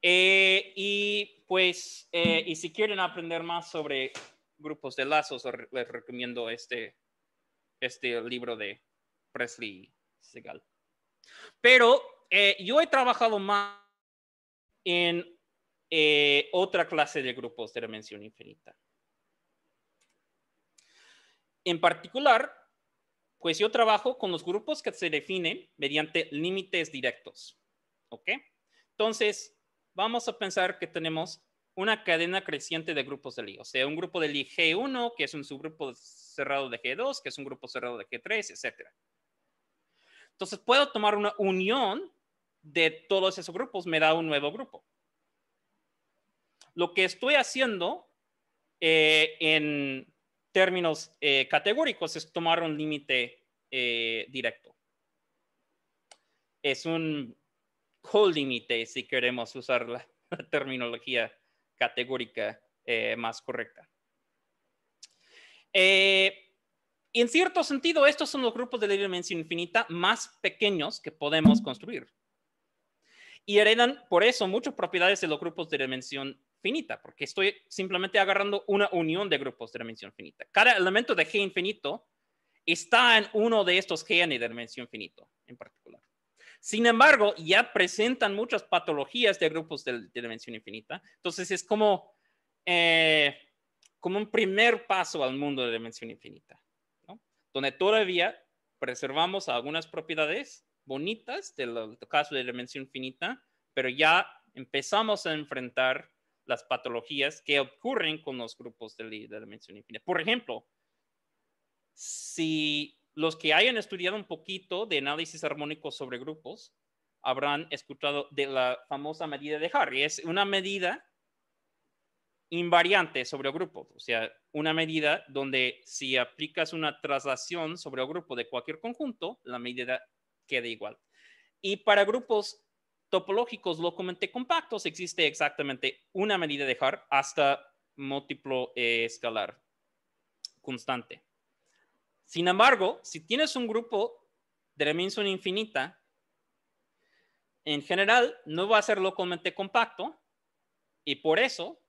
eh, y pues, y si quieren aprender más sobre grupos de lazos, les recomiendo este, este libro de Presley Segal. Pero eh, yo he trabajado más en eh, otra clase de grupos de dimensión infinita. En particular, pues yo trabajo con los grupos que se definen mediante límites directos. ¿Ok? Entonces, vamos a pensar que tenemos una cadena creciente de grupos de Lie. O sea, un grupo de Lie G1, que es un subgrupo cerrado de G2, que es un grupo cerrado de G3, etc. Entonces puedo tomar una unión de todos esos grupos, me da un nuevo grupo. Lo que estoy haciendo eh, en términos eh, categóricos es tomar un límite eh, directo. Es un colímite límite si queremos usar la terminología categórica eh, más correcta. Eh, en cierto sentido, estos son los grupos de dimensión infinita más pequeños que podemos construir. Y heredan por eso muchas propiedades de los grupos de dimensión finita, porque estoy simplemente agarrando una unión de grupos de dimensión finita. Cada elemento de G infinito está en uno de estos G de dimensión finito en particular. Sin embargo, ya presentan muchas patologías de grupos de, dimensión infinita. Entonces es como, eh, como un primer paso al mundo de dimensión infinita, donde todavía preservamos algunas propiedades bonitas del, caso de dimensión infinita, pero ya empezamos a enfrentar las patologías que ocurren con los grupos de, de dimensión infinita. Por ejemplo, si los que hayan estudiado un poquito de análisis armónico sobre grupos habrán escuchado de la famosa medida de Harry. Es una medida invariante sobre el grupo, o sea, una medida donde si aplicas una traslación sobre el grupo de cualquier conjunto, la medida queda igual. Y para grupos topológicos localmente compactos existe exactamente una medida de Haar hasta múltiplo eh, escalar constante. Sin embargo, si tienes un grupo de dimensión infinita, en general no va a ser localmente compacto y por eso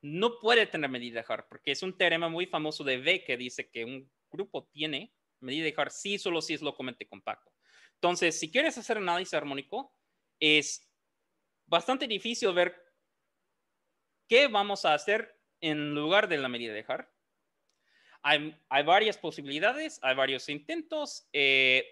no puede tener medida de Haar, porque es un teorema muy famoso de B que dice que un grupo tiene medida de Haar si solo si es localmente compacto. Entonces, si quieres hacer análisis armónico, es bastante difícil ver qué vamos a hacer en lugar de la medida de Haar hay, varias posibilidades, hay varios intentos. Eh,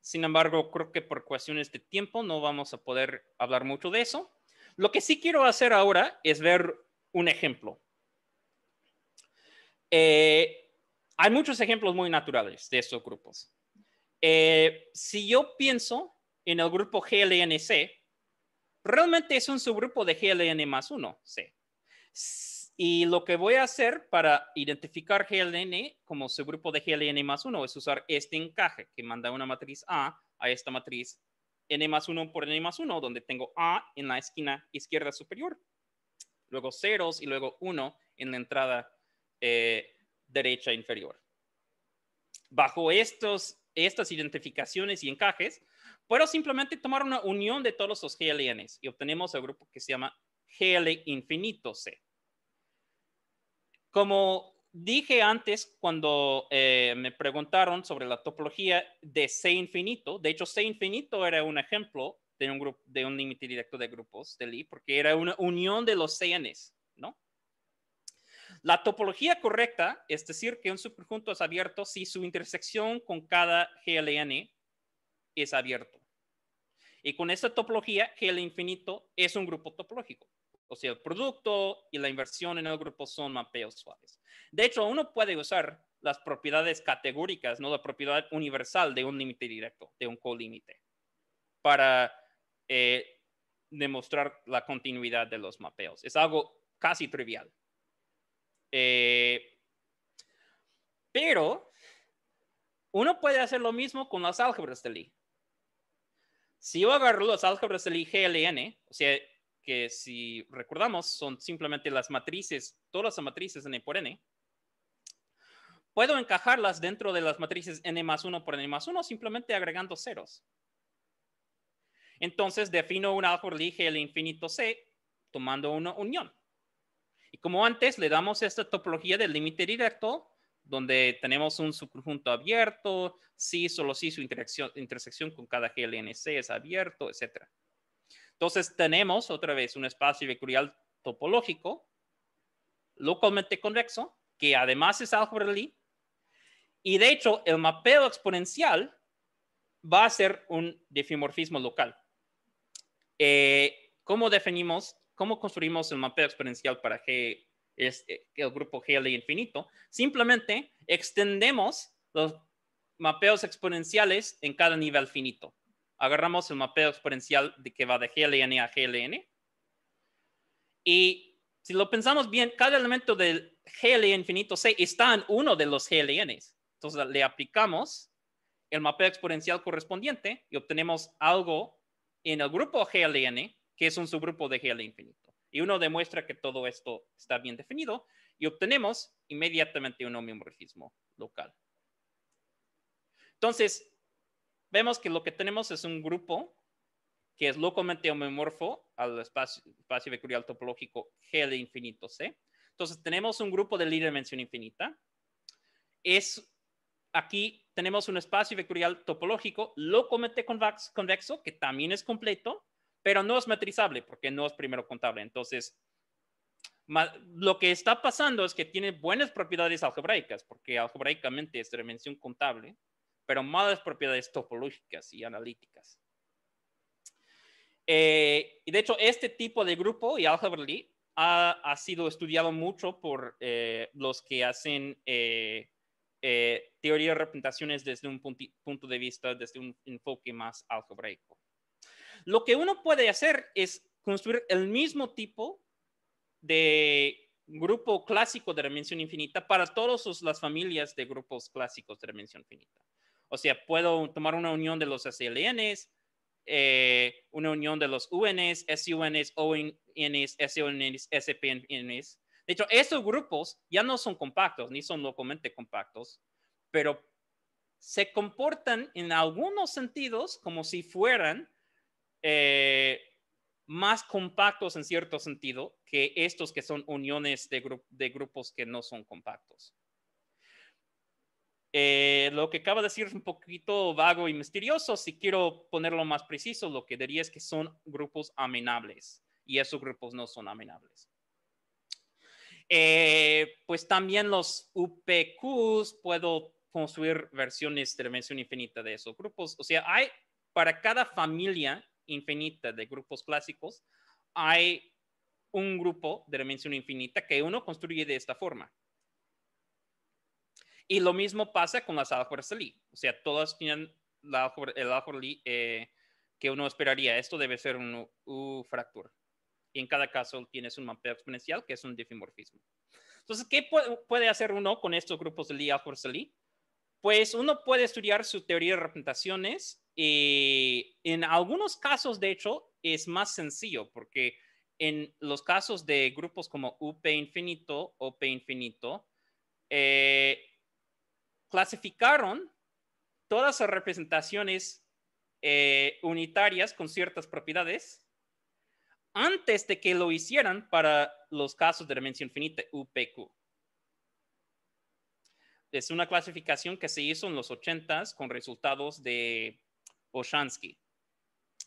sin embargo, creo que por cuestiones de tiempo no vamos a poder hablar mucho de eso. Lo que sí quiero hacer ahora es ver un ejemplo. Eh, hay muchos ejemplos muy naturales de estos grupos. Eh, si yo pienso en el grupo GLNC, realmente es un subgrupo de GLN más 1, C. Sí y lo que voy a hacer para identificar GLN como su grupo de GLN más 1 es usar este encaje que manda una matriz A a esta matriz N más 1 por N más 1, donde tengo A en la esquina izquierda superior, luego ceros y luego 1 en la entrada eh, derecha inferior. Bajo estos, estas identificaciones y encajes, puedo simplemente tomar una unión de todos los GLNs y obtenemos el grupo que se llama GL infinito C. Como dije antes cuando eh, me preguntaron sobre la topología de C infinito, de hecho C infinito era un ejemplo de un grupo de un límite directo de grupos de Lie porque era una unión de los CNs, ¿no? La topología correcta es decir que un subconjunto es abierto si su intersección con cada GLN es abierto. Y con esa topología, GL infinito es un grupo topológico. O sea, el producto y la inversión en el grupo son mapeos suaves. De hecho, uno puede usar las propiedades categóricas, no la propiedad universal de un límite directo, de un colímite, para eh, demostrar la continuidad de los mapeos. Es algo casi trivial. Eh, pero uno puede hacer lo mismo con las álgebras de Lie. Si yo agarro las álgebras de Lie GLN, o sea, que si recordamos son simplemente las matrices, todas las matrices n por n, puedo encajarlas dentro de las matrices n más 1 por n más 1 simplemente agregando ceros. Entonces defino un por de el infinito C tomando una unión. Y como antes, le damos esta topología del límite directo, donde tenemos un subconjunto abierto, si, solo si su intersección, intersección con cada GLNC es abierto, etcétera. Entonces tenemos otra vez un espacio vectorial topológico localmente convexo, que además es álgebra-Lie, y de hecho el mapeo exponencial va a ser un difimorfismo local. Eh, ¿Cómo definimos, cómo construimos el mapeo exponencial para G, es eh, el grupo GL infinito? Simplemente extendemos los mapeos exponenciales en cada nivel finito agarramos el mapeo exponencial de que va de GLN a GLN. Y si lo pensamos bien, cada elemento del GLN infinito C está en uno de los GLNs. Entonces le aplicamos el mapeo exponencial correspondiente y obtenemos algo en el grupo GLN, que es un subgrupo de GL infinito. Y uno demuestra que todo esto está bien definido y obtenemos inmediatamente un homomorfismo local. Entonces, vemos que lo que tenemos es un grupo que es localmente homomorfo al espacio, espacio vectorial topológico G de infinito C. Entonces tenemos un grupo de de dimensión infinita. Es aquí tenemos un espacio vectorial topológico localmente convexo que también es completo, pero no es matrizable porque no es primero contable. Entonces, lo que está pasando es que tiene buenas propiedades algebraicas porque algebraicamente es de dimensión contable pero malas propiedades topológicas y analíticas. Eh, y de hecho, este tipo de grupo y álgebra ha, sido estudiado mucho por eh, los que hacen eh, teoría de representaciones desde un punto de vista, desde un enfoque más algebraico. Lo que uno puede hacer es construir el mismo tipo de grupo clásico de dimensión infinita para todas las familias de grupos clásicos de dimensión finita. O sea, puedo tomar una unión de los SLNs, eh, una unión de los UNs, SUNs, ONs, SONs, SPNs. De hecho, estos grupos ya no son compactos, ni son localmente compactos, pero se comportan en algunos sentidos como si fueran eh, más compactos en cierto sentido que estos que son uniones de grupos que no son compactos. Eh, lo que acaba de decir es un poquito vago y misterioso. Si quiero ponerlo más preciso, lo que diría es que son grupos amenables y esos grupos no son amenables. Eh, pues también los UPQs puedo construir versiones de dimensión infinita de esos grupos. O sea, hay para cada familia infinita de grupos clásicos, hay un grupo de dimensión infinita que uno construye de esta forma. Y lo mismo pasa con las Lie. O sea, todas tienen la el Lie eh, que uno esperaría. Esto debe ser un U-fractura. Y en cada caso tienes un mapeo exponencial que es un difimorfismo. Entonces, ¿qué puede hacer uno con estos grupos de Lee Lie? Pues uno puede estudiar su teoría de representaciones y eh, en algunos casos, de hecho, es más sencillo porque en los casos de grupos como UP infinito o P infinito, eh, clasificaron todas las representaciones eh, unitarias con ciertas propiedades antes de que lo hicieran para los casos de dimensión finita, UPQ. Es una clasificación que se hizo en los 80s con resultados de Oshansky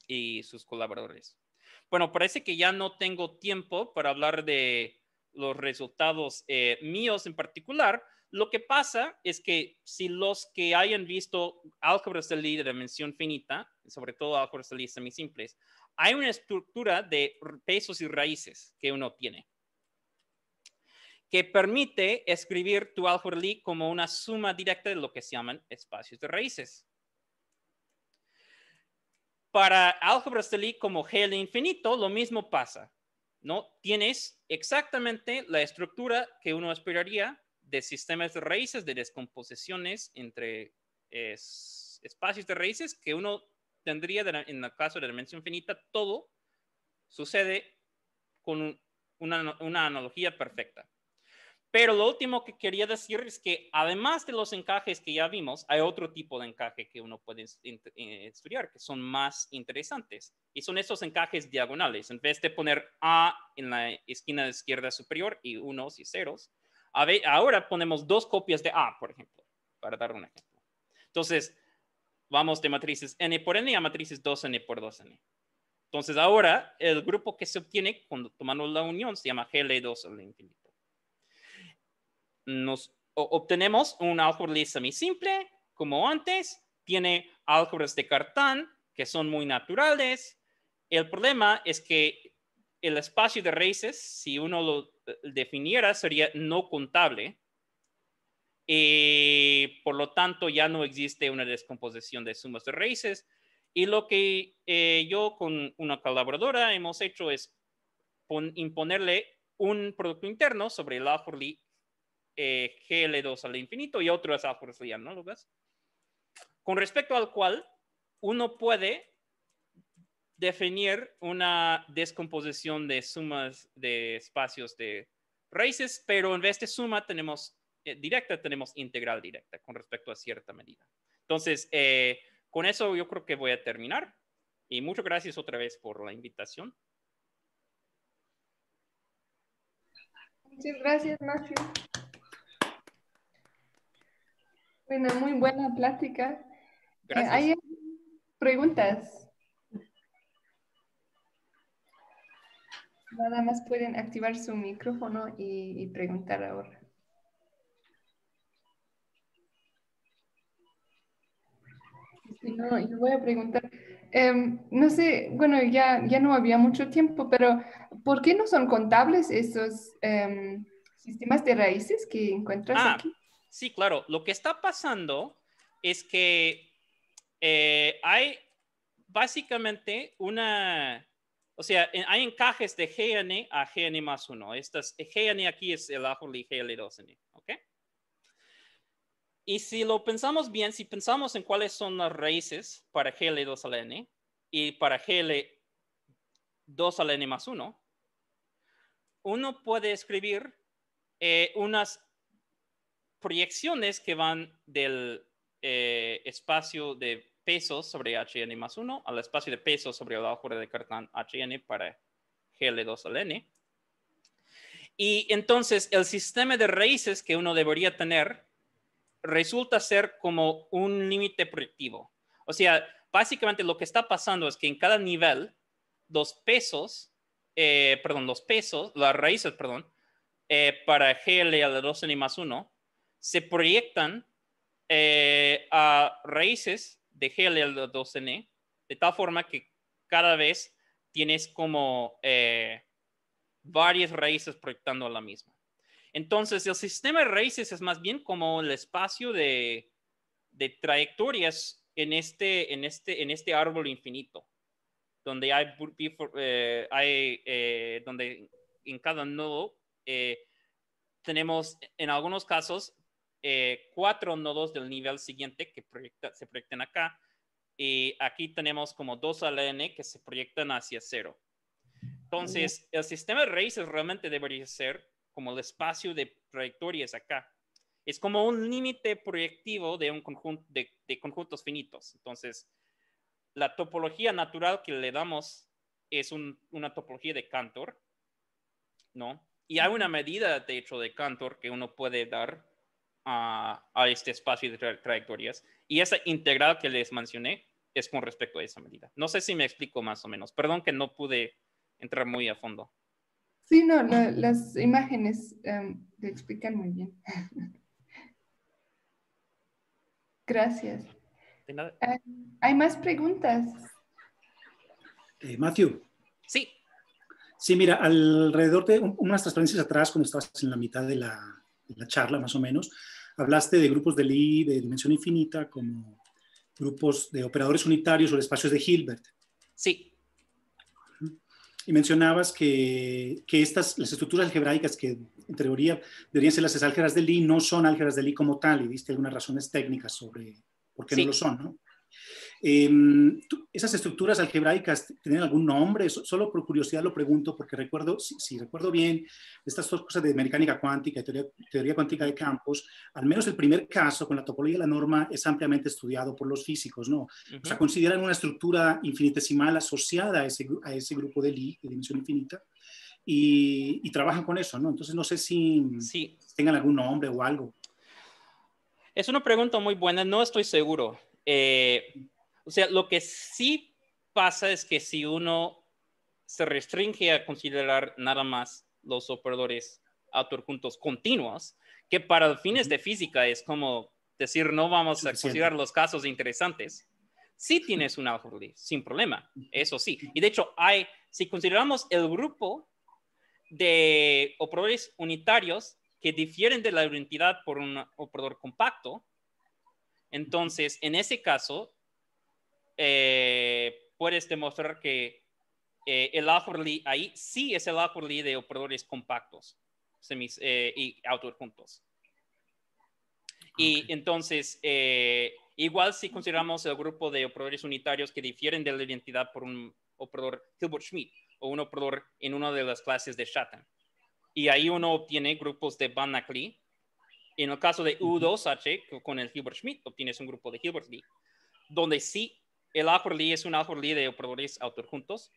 y sus colaboradores. Bueno, parece que ya no tengo tiempo para hablar de los resultados eh, míos en particular, lo que pasa es que si los que hayan visto álgebras de Lie de dimensión finita, sobre todo álgebras de Lie semisimples, hay una estructura de pesos y raíces que uno tiene que permite escribir tu álgebra Lie como una suma directa de lo que se llaman espacios de raíces. Para álgebras de Lie como G infinito, lo mismo pasa. ¿no? Tienes exactamente la estructura que uno esperaría de sistemas de raíces, de descomposiciones entre espacios de raíces que uno tendría en el caso de la dimensión finita, todo sucede con una, una analogía perfecta. Pero lo último que quería decir es que además de los encajes que ya vimos, hay otro tipo de encaje que uno puede eh, estudiar, que son más interesantes. Y son estos encajes diagonales. En vez de poner A en la esquina de izquierda superior y unos y ceros, ahora ponemos dos copias de A, por ejemplo, para dar un ejemplo. Entonces, vamos de matrices n por n a matrices 2n por 2n. Entonces, ahora el grupo que se obtiene cuando tomamos la unión se llama GL2 al infinito. Nos obtenemos un álgebra simple, como antes, tiene álgebras de Cartán que son muy naturales. El problema es que el espacio de raíces, si uno lo eh, definiera, sería no contable. Eh, por lo tanto, ya no existe una descomposición de sumas de raíces. Y lo que eh, yo con una colaboradora hemos hecho es imponerle un producto interno sobre el Ajurli eh, GL2 al infinito y otras afor Ajurliano, ¿no Con respecto al cual uno puede definir una descomposición de sumas de espacios de raíces, pero en vez de suma tenemos eh, directa, tenemos integral directa con respecto a cierta medida. Entonces, eh, con eso yo creo que voy a terminar. Y muchas gracias otra vez por la invitación. Muchas gracias, Matthew. Bueno, muy buena plática. Eh, gracias. ¿Hay preguntas? Nada más pueden activar su micrófono y, preguntar ahora. no, yo voy a preguntar. Em, no sé, bueno, ya, ya no había mucho tiempo, pero ¿por qué no son contables esos em, sistemas de raíces que encuentras ah, aquí? Sí, claro. Lo que está pasando es que eh, hay básicamente una o sea, hay encajes de GN a GN más 1. Estas, eh, GN aquí es el y GL2N, ¿ok? Y si lo pensamos bien, si pensamos en cuáles son las raíces para GL2 al N y para GL2 al N más 1, uno puede escribir eh, unas proyecciones que van del eh, espacio de pesos sobre Hn más 1 al espacio de pesos sobre el álgebra de cartón Hn para GL2 al N. Y entonces el sistema de raíces que uno debería tener resulta ser como un límite proyectivo. O sea, básicamente lo que está pasando es que en cada nivel, los pesos, eh, perdón, los pesos, las raíces, perdón, eh, para GL la 2N más 1 se proyectan eh, a raíces de gll 2 n de tal forma que cada vez tienes como eh, varias raíces proyectando a la misma. Entonces, el sistema de raíces es más bien como el espacio de, trayectorias en este, en, este, en este árbol infinito, donde hay, eh, eh, donde en cada nodo tenemos, en algunos casos, eh, cuatro nodos del nivel siguiente que se proyectan acá. Y aquí tenemos como dos n que se proyectan hacia cero. Entonces, el sistema de raíces realmente debería ser como el espacio de trayectorias acá. Es como un límite proyectivo de un conjunto de, conjuntos finitos. Entonces, la topología natural que le damos es una topología de Cantor, ¿no? Y hay una medida, de hecho, de Cantor que uno puede dar a, este espacio de trayectorias. Y esa integral que les mencioné es con respecto a esa medida. No sé si me explico más o menos. Perdón que no pude entrar muy a fondo. Sí, no, las imágenes em, te explican muy bien. (laughs) Gracias. Ah, ¿Hay más preguntas? Eh, Matthew. Sí. Sí, mira, alrededor de unas transparencias atrás, cuando estabas en la mitad de la, de la charla, más o menos, Hablaste de grupos de Lie de dimensión infinita como grupos de operadores unitarios o espacios de Hilbert. Sí. Y mencionabas que, estas, las estructuras algebraicas que en teoría deberían ser las álgebras de Lie no son álgebras de Lie como tal y viste algunas razones técnicas sobre por qué no lo son, ¿no? Em, ¿Esas estructuras algebraicas tienen algún nombre? Solo por curiosidad lo pregunto porque recuerdo, si, recuerdo bien, estas dos cosas de mecánica cuántica y teoría, cuántica de campos, al menos el primer caso con la topología de la norma es ampliamente estudiado por los físicos, ¿no? O sea, consideran una estructura infinitesimal asociada a ese, grupo de Lie, de dimensión infinita, y, trabajan con eso, ¿no? Entonces no sé si tengan algún nombre o algo. Es una pregunta muy buena, no estoy seguro. Eh, o sea, lo que sí pasa es que si uno se restringe a considerar nada más los operadores autorpuntos continuos, que para fines de física es como decir no vamos a considerar los casos interesantes, sí tienes un álgebra sin problema, eso sí. Y de hecho, hay, si consideramos el grupo de operadores unitarios que difieren de la identidad por un operador compacto, entonces en ese caso eh, puedes demostrar que eh, el Lee ahí sí es el Lee de operadores compactos eh, y autor juntos. Y entonces, eh, igual si consideramos el grupo de operadores unitarios que difieren de la identidad por un operador Hilbert-Schmidt o un operador en una de las clases de Shatten, Y ahí uno obtiene grupos de Lee, En el caso de U2H, con el Hilbert-Schmidt, obtienes un grupo de Hilbert-Schmidt, donde sí el Ajorlí es un Ajorlí de operadores autorjuntos,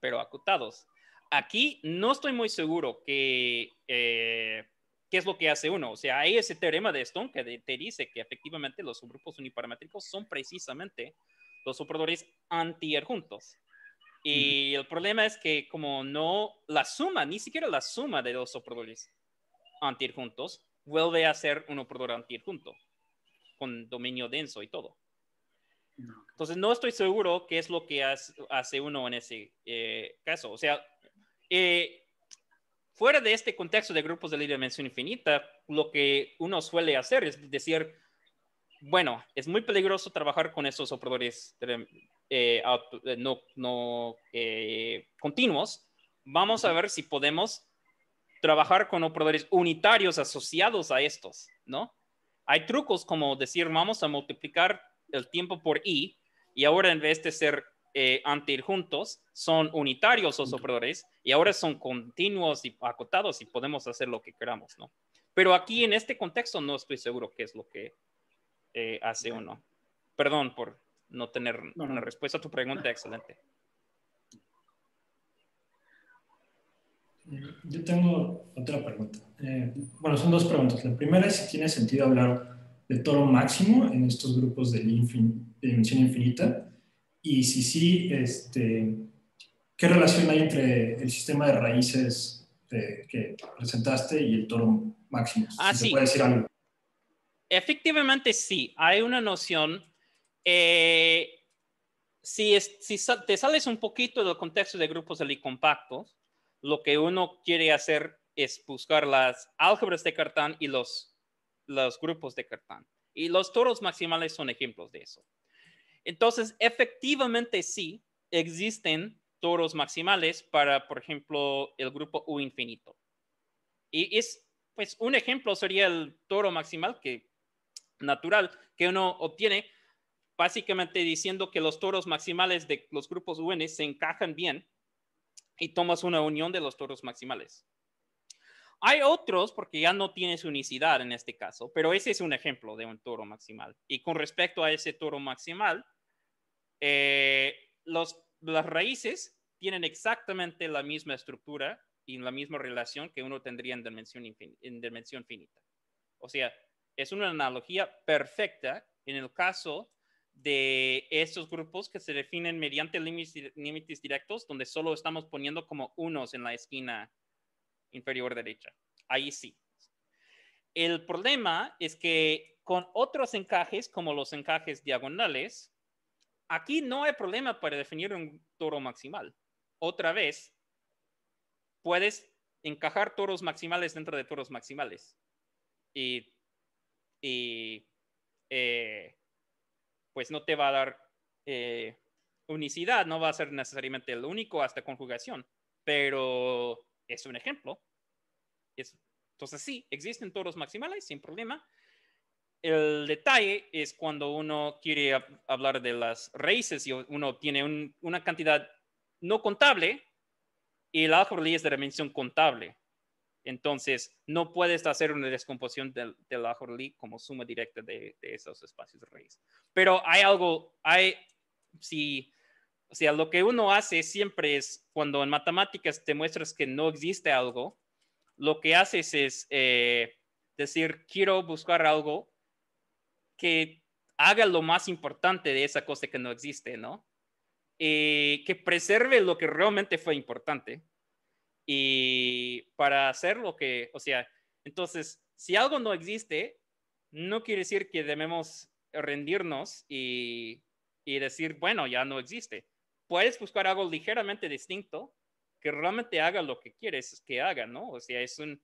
pero acotados. Aquí no estoy muy seguro que, eh, qué es lo que hace uno. O sea, hay ese teorema de Stone que te dice que efectivamente los subgrupos uniparamétricos son precisamente los operadores antierjuntos. Y el problema es que como no la suma, ni siquiera la suma de los operadores antirjuntos vuelve a ser un operador antirjunto con dominio denso y todo. Entonces, no estoy seguro qué es lo que hace uno en ese eh, caso. O sea, eh, fuera de este contexto de grupos de libre dimensión infinita, lo que uno suele hacer es decir, bueno, es muy peligroso trabajar con esos operadores eh, no, no continuos. Vamos a ver si podemos trabajar con operadores unitarios asociados a estos, ¿no? Hay trucos como decir, vamos a multiplicar el tiempo por i, y ahora en vez de ser eh, juntos son unitarios los operadores, y ahora son continuos y acotados y podemos hacer lo que queramos, ¿no? Pero aquí en este contexto no estoy seguro qué es lo que eh, hace uno. Perdón por no tener una respuesta a tu pregunta, excelente. Eh, yo tengo otra pregunta. Eh, bueno, son dos preguntas. La primera es si tiene sentido hablar el toro máximo en estos grupos de, dimensión infinita? Y si sí, este, ¿qué relación hay entre el sistema de raíces eh, que presentaste y el toro máximo? si ah, se puede decir algo. Efectivamente, sí. Hay una noción. Eh, si, es, si te sales un poquito del contexto de grupos compactos lo que uno quiere hacer es buscar las álgebras de Cartán y los los grupos de cartán. Y los toros maximales son ejemplos de eso. Entonces, efectivamente sí existen toros maximales para, por ejemplo, el grupo U infinito. Y es, pues, un ejemplo sería el toro maximal que natural que uno obtiene, básicamente diciendo que los toros maximales de los grupos UN e se encajan bien y tomas una unión de los toros maximales. Hay otros porque ya no su unicidad en este caso, pero ese es un ejemplo de un toro maximal. Y con respecto a ese toro maximal, eh, las raíces tienen exactamente la misma estructura y la misma relación que uno tendría en dimensión, en dimensión finita. O sea, es una analogía perfecta en el caso de estos grupos que se definen mediante límites directos, donde solo estamos poniendo como unos en la esquina inferior derecha. Ahí sí. El problema es que con otros encajes, como los encajes diagonales, aquí no hay problema para definir un toro maximal. Otra vez, puedes encajar toros maximales dentro de toros maximales. Y, y eh, pues no te va a dar eh, unicidad, no va a ser necesariamente el único hasta conjugación, pero es un ejemplo. entonces sí, existen toros maximales sin problema. El detalle es cuando uno quiere hablar de las raíces y uno tiene una cantidad no contable y la ley es de dimensión contable. Entonces, no puedes hacer una descomposición del, del ley como suma directa de, de esos espacios de raíz. Pero hay algo, hay, si o sea, lo que uno hace siempre es, cuando en matemáticas te muestras que no existe algo, lo que haces es eh, decir, quiero buscar algo que haga lo más importante de esa cosa que no existe, ¿no? Y eh, que preserve lo que realmente fue importante. Y para hacer lo que, o sea, entonces, si algo no existe, no quiere decir que debemos rendirnos y decir, bueno, ya no existe puedes buscar algo ligeramente distinto que realmente haga lo que quieres que haga, ¿no? O sea, es un...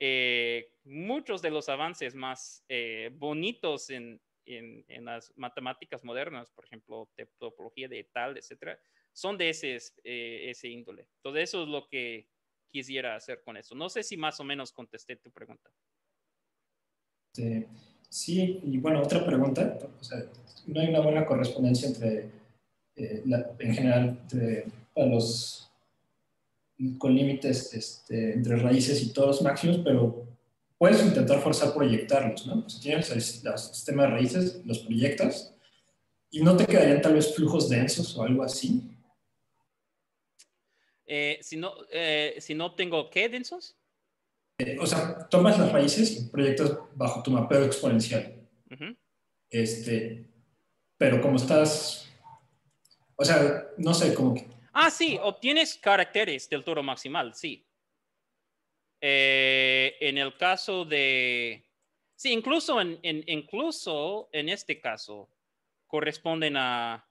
Eh, muchos de los avances más eh, bonitos en, en, las matemáticas modernas, por ejemplo, de topología de tal, etcétera, son de ese, eh, ese índole. Entonces, eso es lo que quisiera hacer con eso. No sé si más o menos contesté tu pregunta. Sí, sí y bueno, otra pregunta. O sea, no hay una buena correspondencia entre eh, en general con límites este, entre raíces y todos los máximos, pero puedes intentar forzar proyectarlos, ¿no? Si tienes el, sistema de raíces, los proyectas y no te quedarían tal vez flujos densos o algo así. Eh, si, no, eh, si no tengo qué densos? o sea, tomas las raíces y proyectas bajo tu mapeo exponencial. este, pero como estás o sea, no sé, cómo que... Ah, sí, obtienes caracteres del toro maximal, sí. Eh, en el caso de... Sí, incluso en, incluso en este caso corresponden a,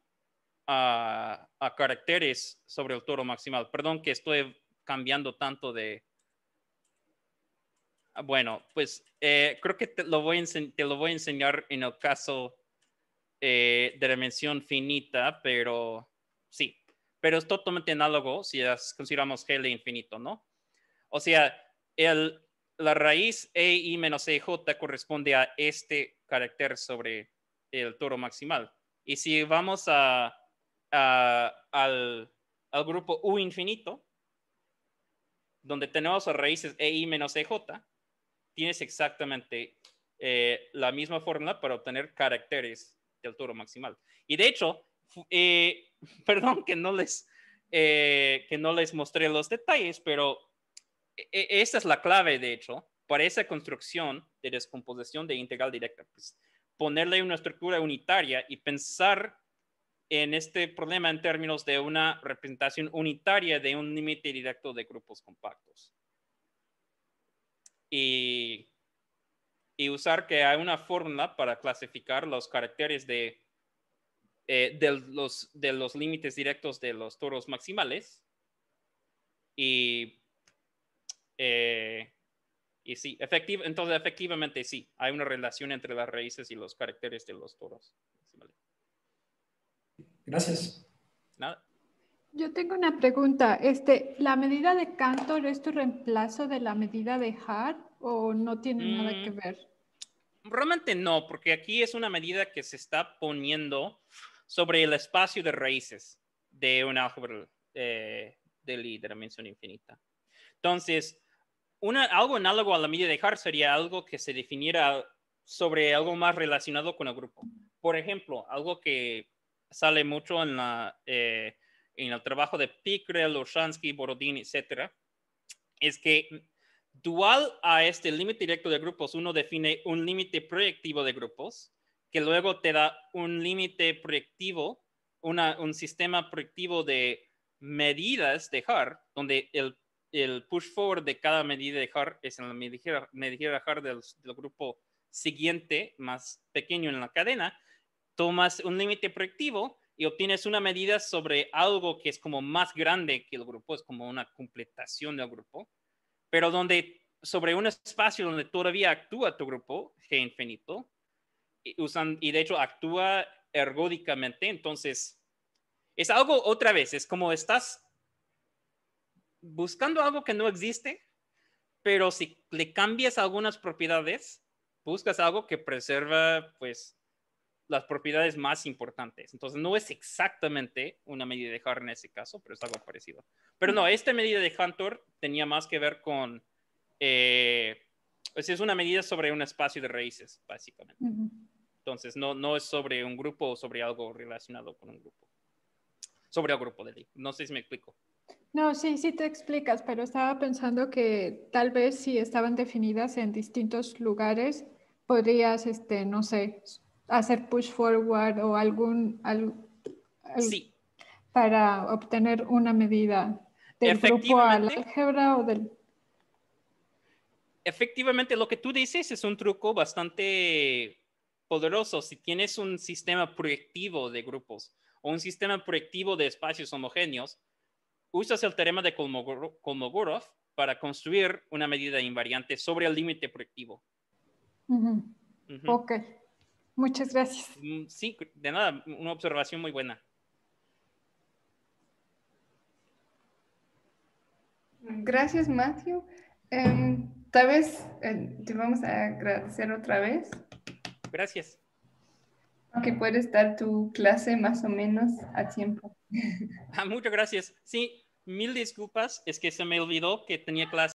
a, caracteres sobre el toro maximal. Perdón que estoy cambiando tanto de... Bueno, pues eh, creo que te lo, voy te lo voy a enseñar en el caso eh, de dimensión finita, pero sí, pero es totalmente análogo si las consideramos GL infinito, ¿no? O sea, la raíz EI menos EJ corresponde a este carácter sobre el toro maximal. Y si vamos a, al, grupo U infinito, donde tenemos las raíces EI menos EJ, tienes exactamente eh, la misma fórmula para obtener caracteres de altura maximal. Y de hecho, eh, (laughs) perdón que no les, eh, que no les mostré los detalles, pero e, e, esta es la clave, de hecho, para esa construcción de descomposición de integral directa. Pues, ponerle una estructura unitaria y pensar en este problema en términos de una representación unitaria de un límite directo de grupos compactos. Y y usar que hay una fórmula para clasificar los caracteres de, eh, de, los, límites directos de los toros maximales. Y, eh, y sí, entonces efectivamente sí, hay una relación entre las raíces y los caracteres de los toros. Gracias. Yo tengo una pregunta. Este, ¿La medida de Cantor es tu reemplazo de la medida de Hart? o no tiene nada que mm. ver? Realmente no, porque aquí es una medida que se está poniendo sobre el espacio de raíces de un álgebra eh, de líder mención dimensión infinita. Entonces, algo análogo a la medida de Hart sería algo que se definiera sobre algo más relacionado con el grupo. Por ejemplo, algo que sale mucho en, eh, el trabajo de Pickrell, Oshansky, Borodin, etcétera, es que Dual a este límite directo de grupos, uno define un límite proyectivo de grupos, que luego te da un límite proyectivo, un sistema proyectivo de medidas de HAR, donde el, push forward de cada medida de HAR es en la medida, de HAR del, del grupo siguiente más pequeño en la cadena, tomas un límite proyectivo y obtienes una medida sobre algo que es como más grande que el grupo, es como una completación del grupo pero donde sobre un espacio donde todavía actúa tu grupo G infinito, y, y de hecho actúa ergódicamente, entonces es algo otra vez, es como estás buscando algo que no existe, pero si le cambias algunas propiedades, buscas algo que preserva pues las propiedades más importantes. Entonces, no es exactamente una medida de Hart en ese caso, pero es algo parecido. Pero no, esta medida de hunter tenía más que ver con... Eh, es una medida sobre un espacio de raíces, básicamente. Entonces, no, no es sobre un grupo o sobre algo relacionado con un grupo. Sobre el grupo, de ley. No sé si me explico. No, sí, sí te explicas, pero estaba pensando que tal vez si estaban definidas en distintos lugares, podrías, este, no sé, hacer push forward o algún... Para obtener una medida del grupo al álgebra o del... Efectivamente, lo que tú dices es un truco bastante poderoso si tienes un sistema proyectivo de grupos o un sistema proyectivo de espacios homogéneos, usas el teorema de Kolmogorov para construir una medida invariante sobre el límite proyectivo. Ok. Muchas gracias. Mm, sí, de nada, una observación muy buena. Gracias, Matthew. Em, tal vez em, te vamos a agradecer otra vez. Gracias. Que puedes dar tu clase más o menos a tiempo. Ah, muchas gracias. Sí, mil disculpas, es que se me olvidó que tenía clase.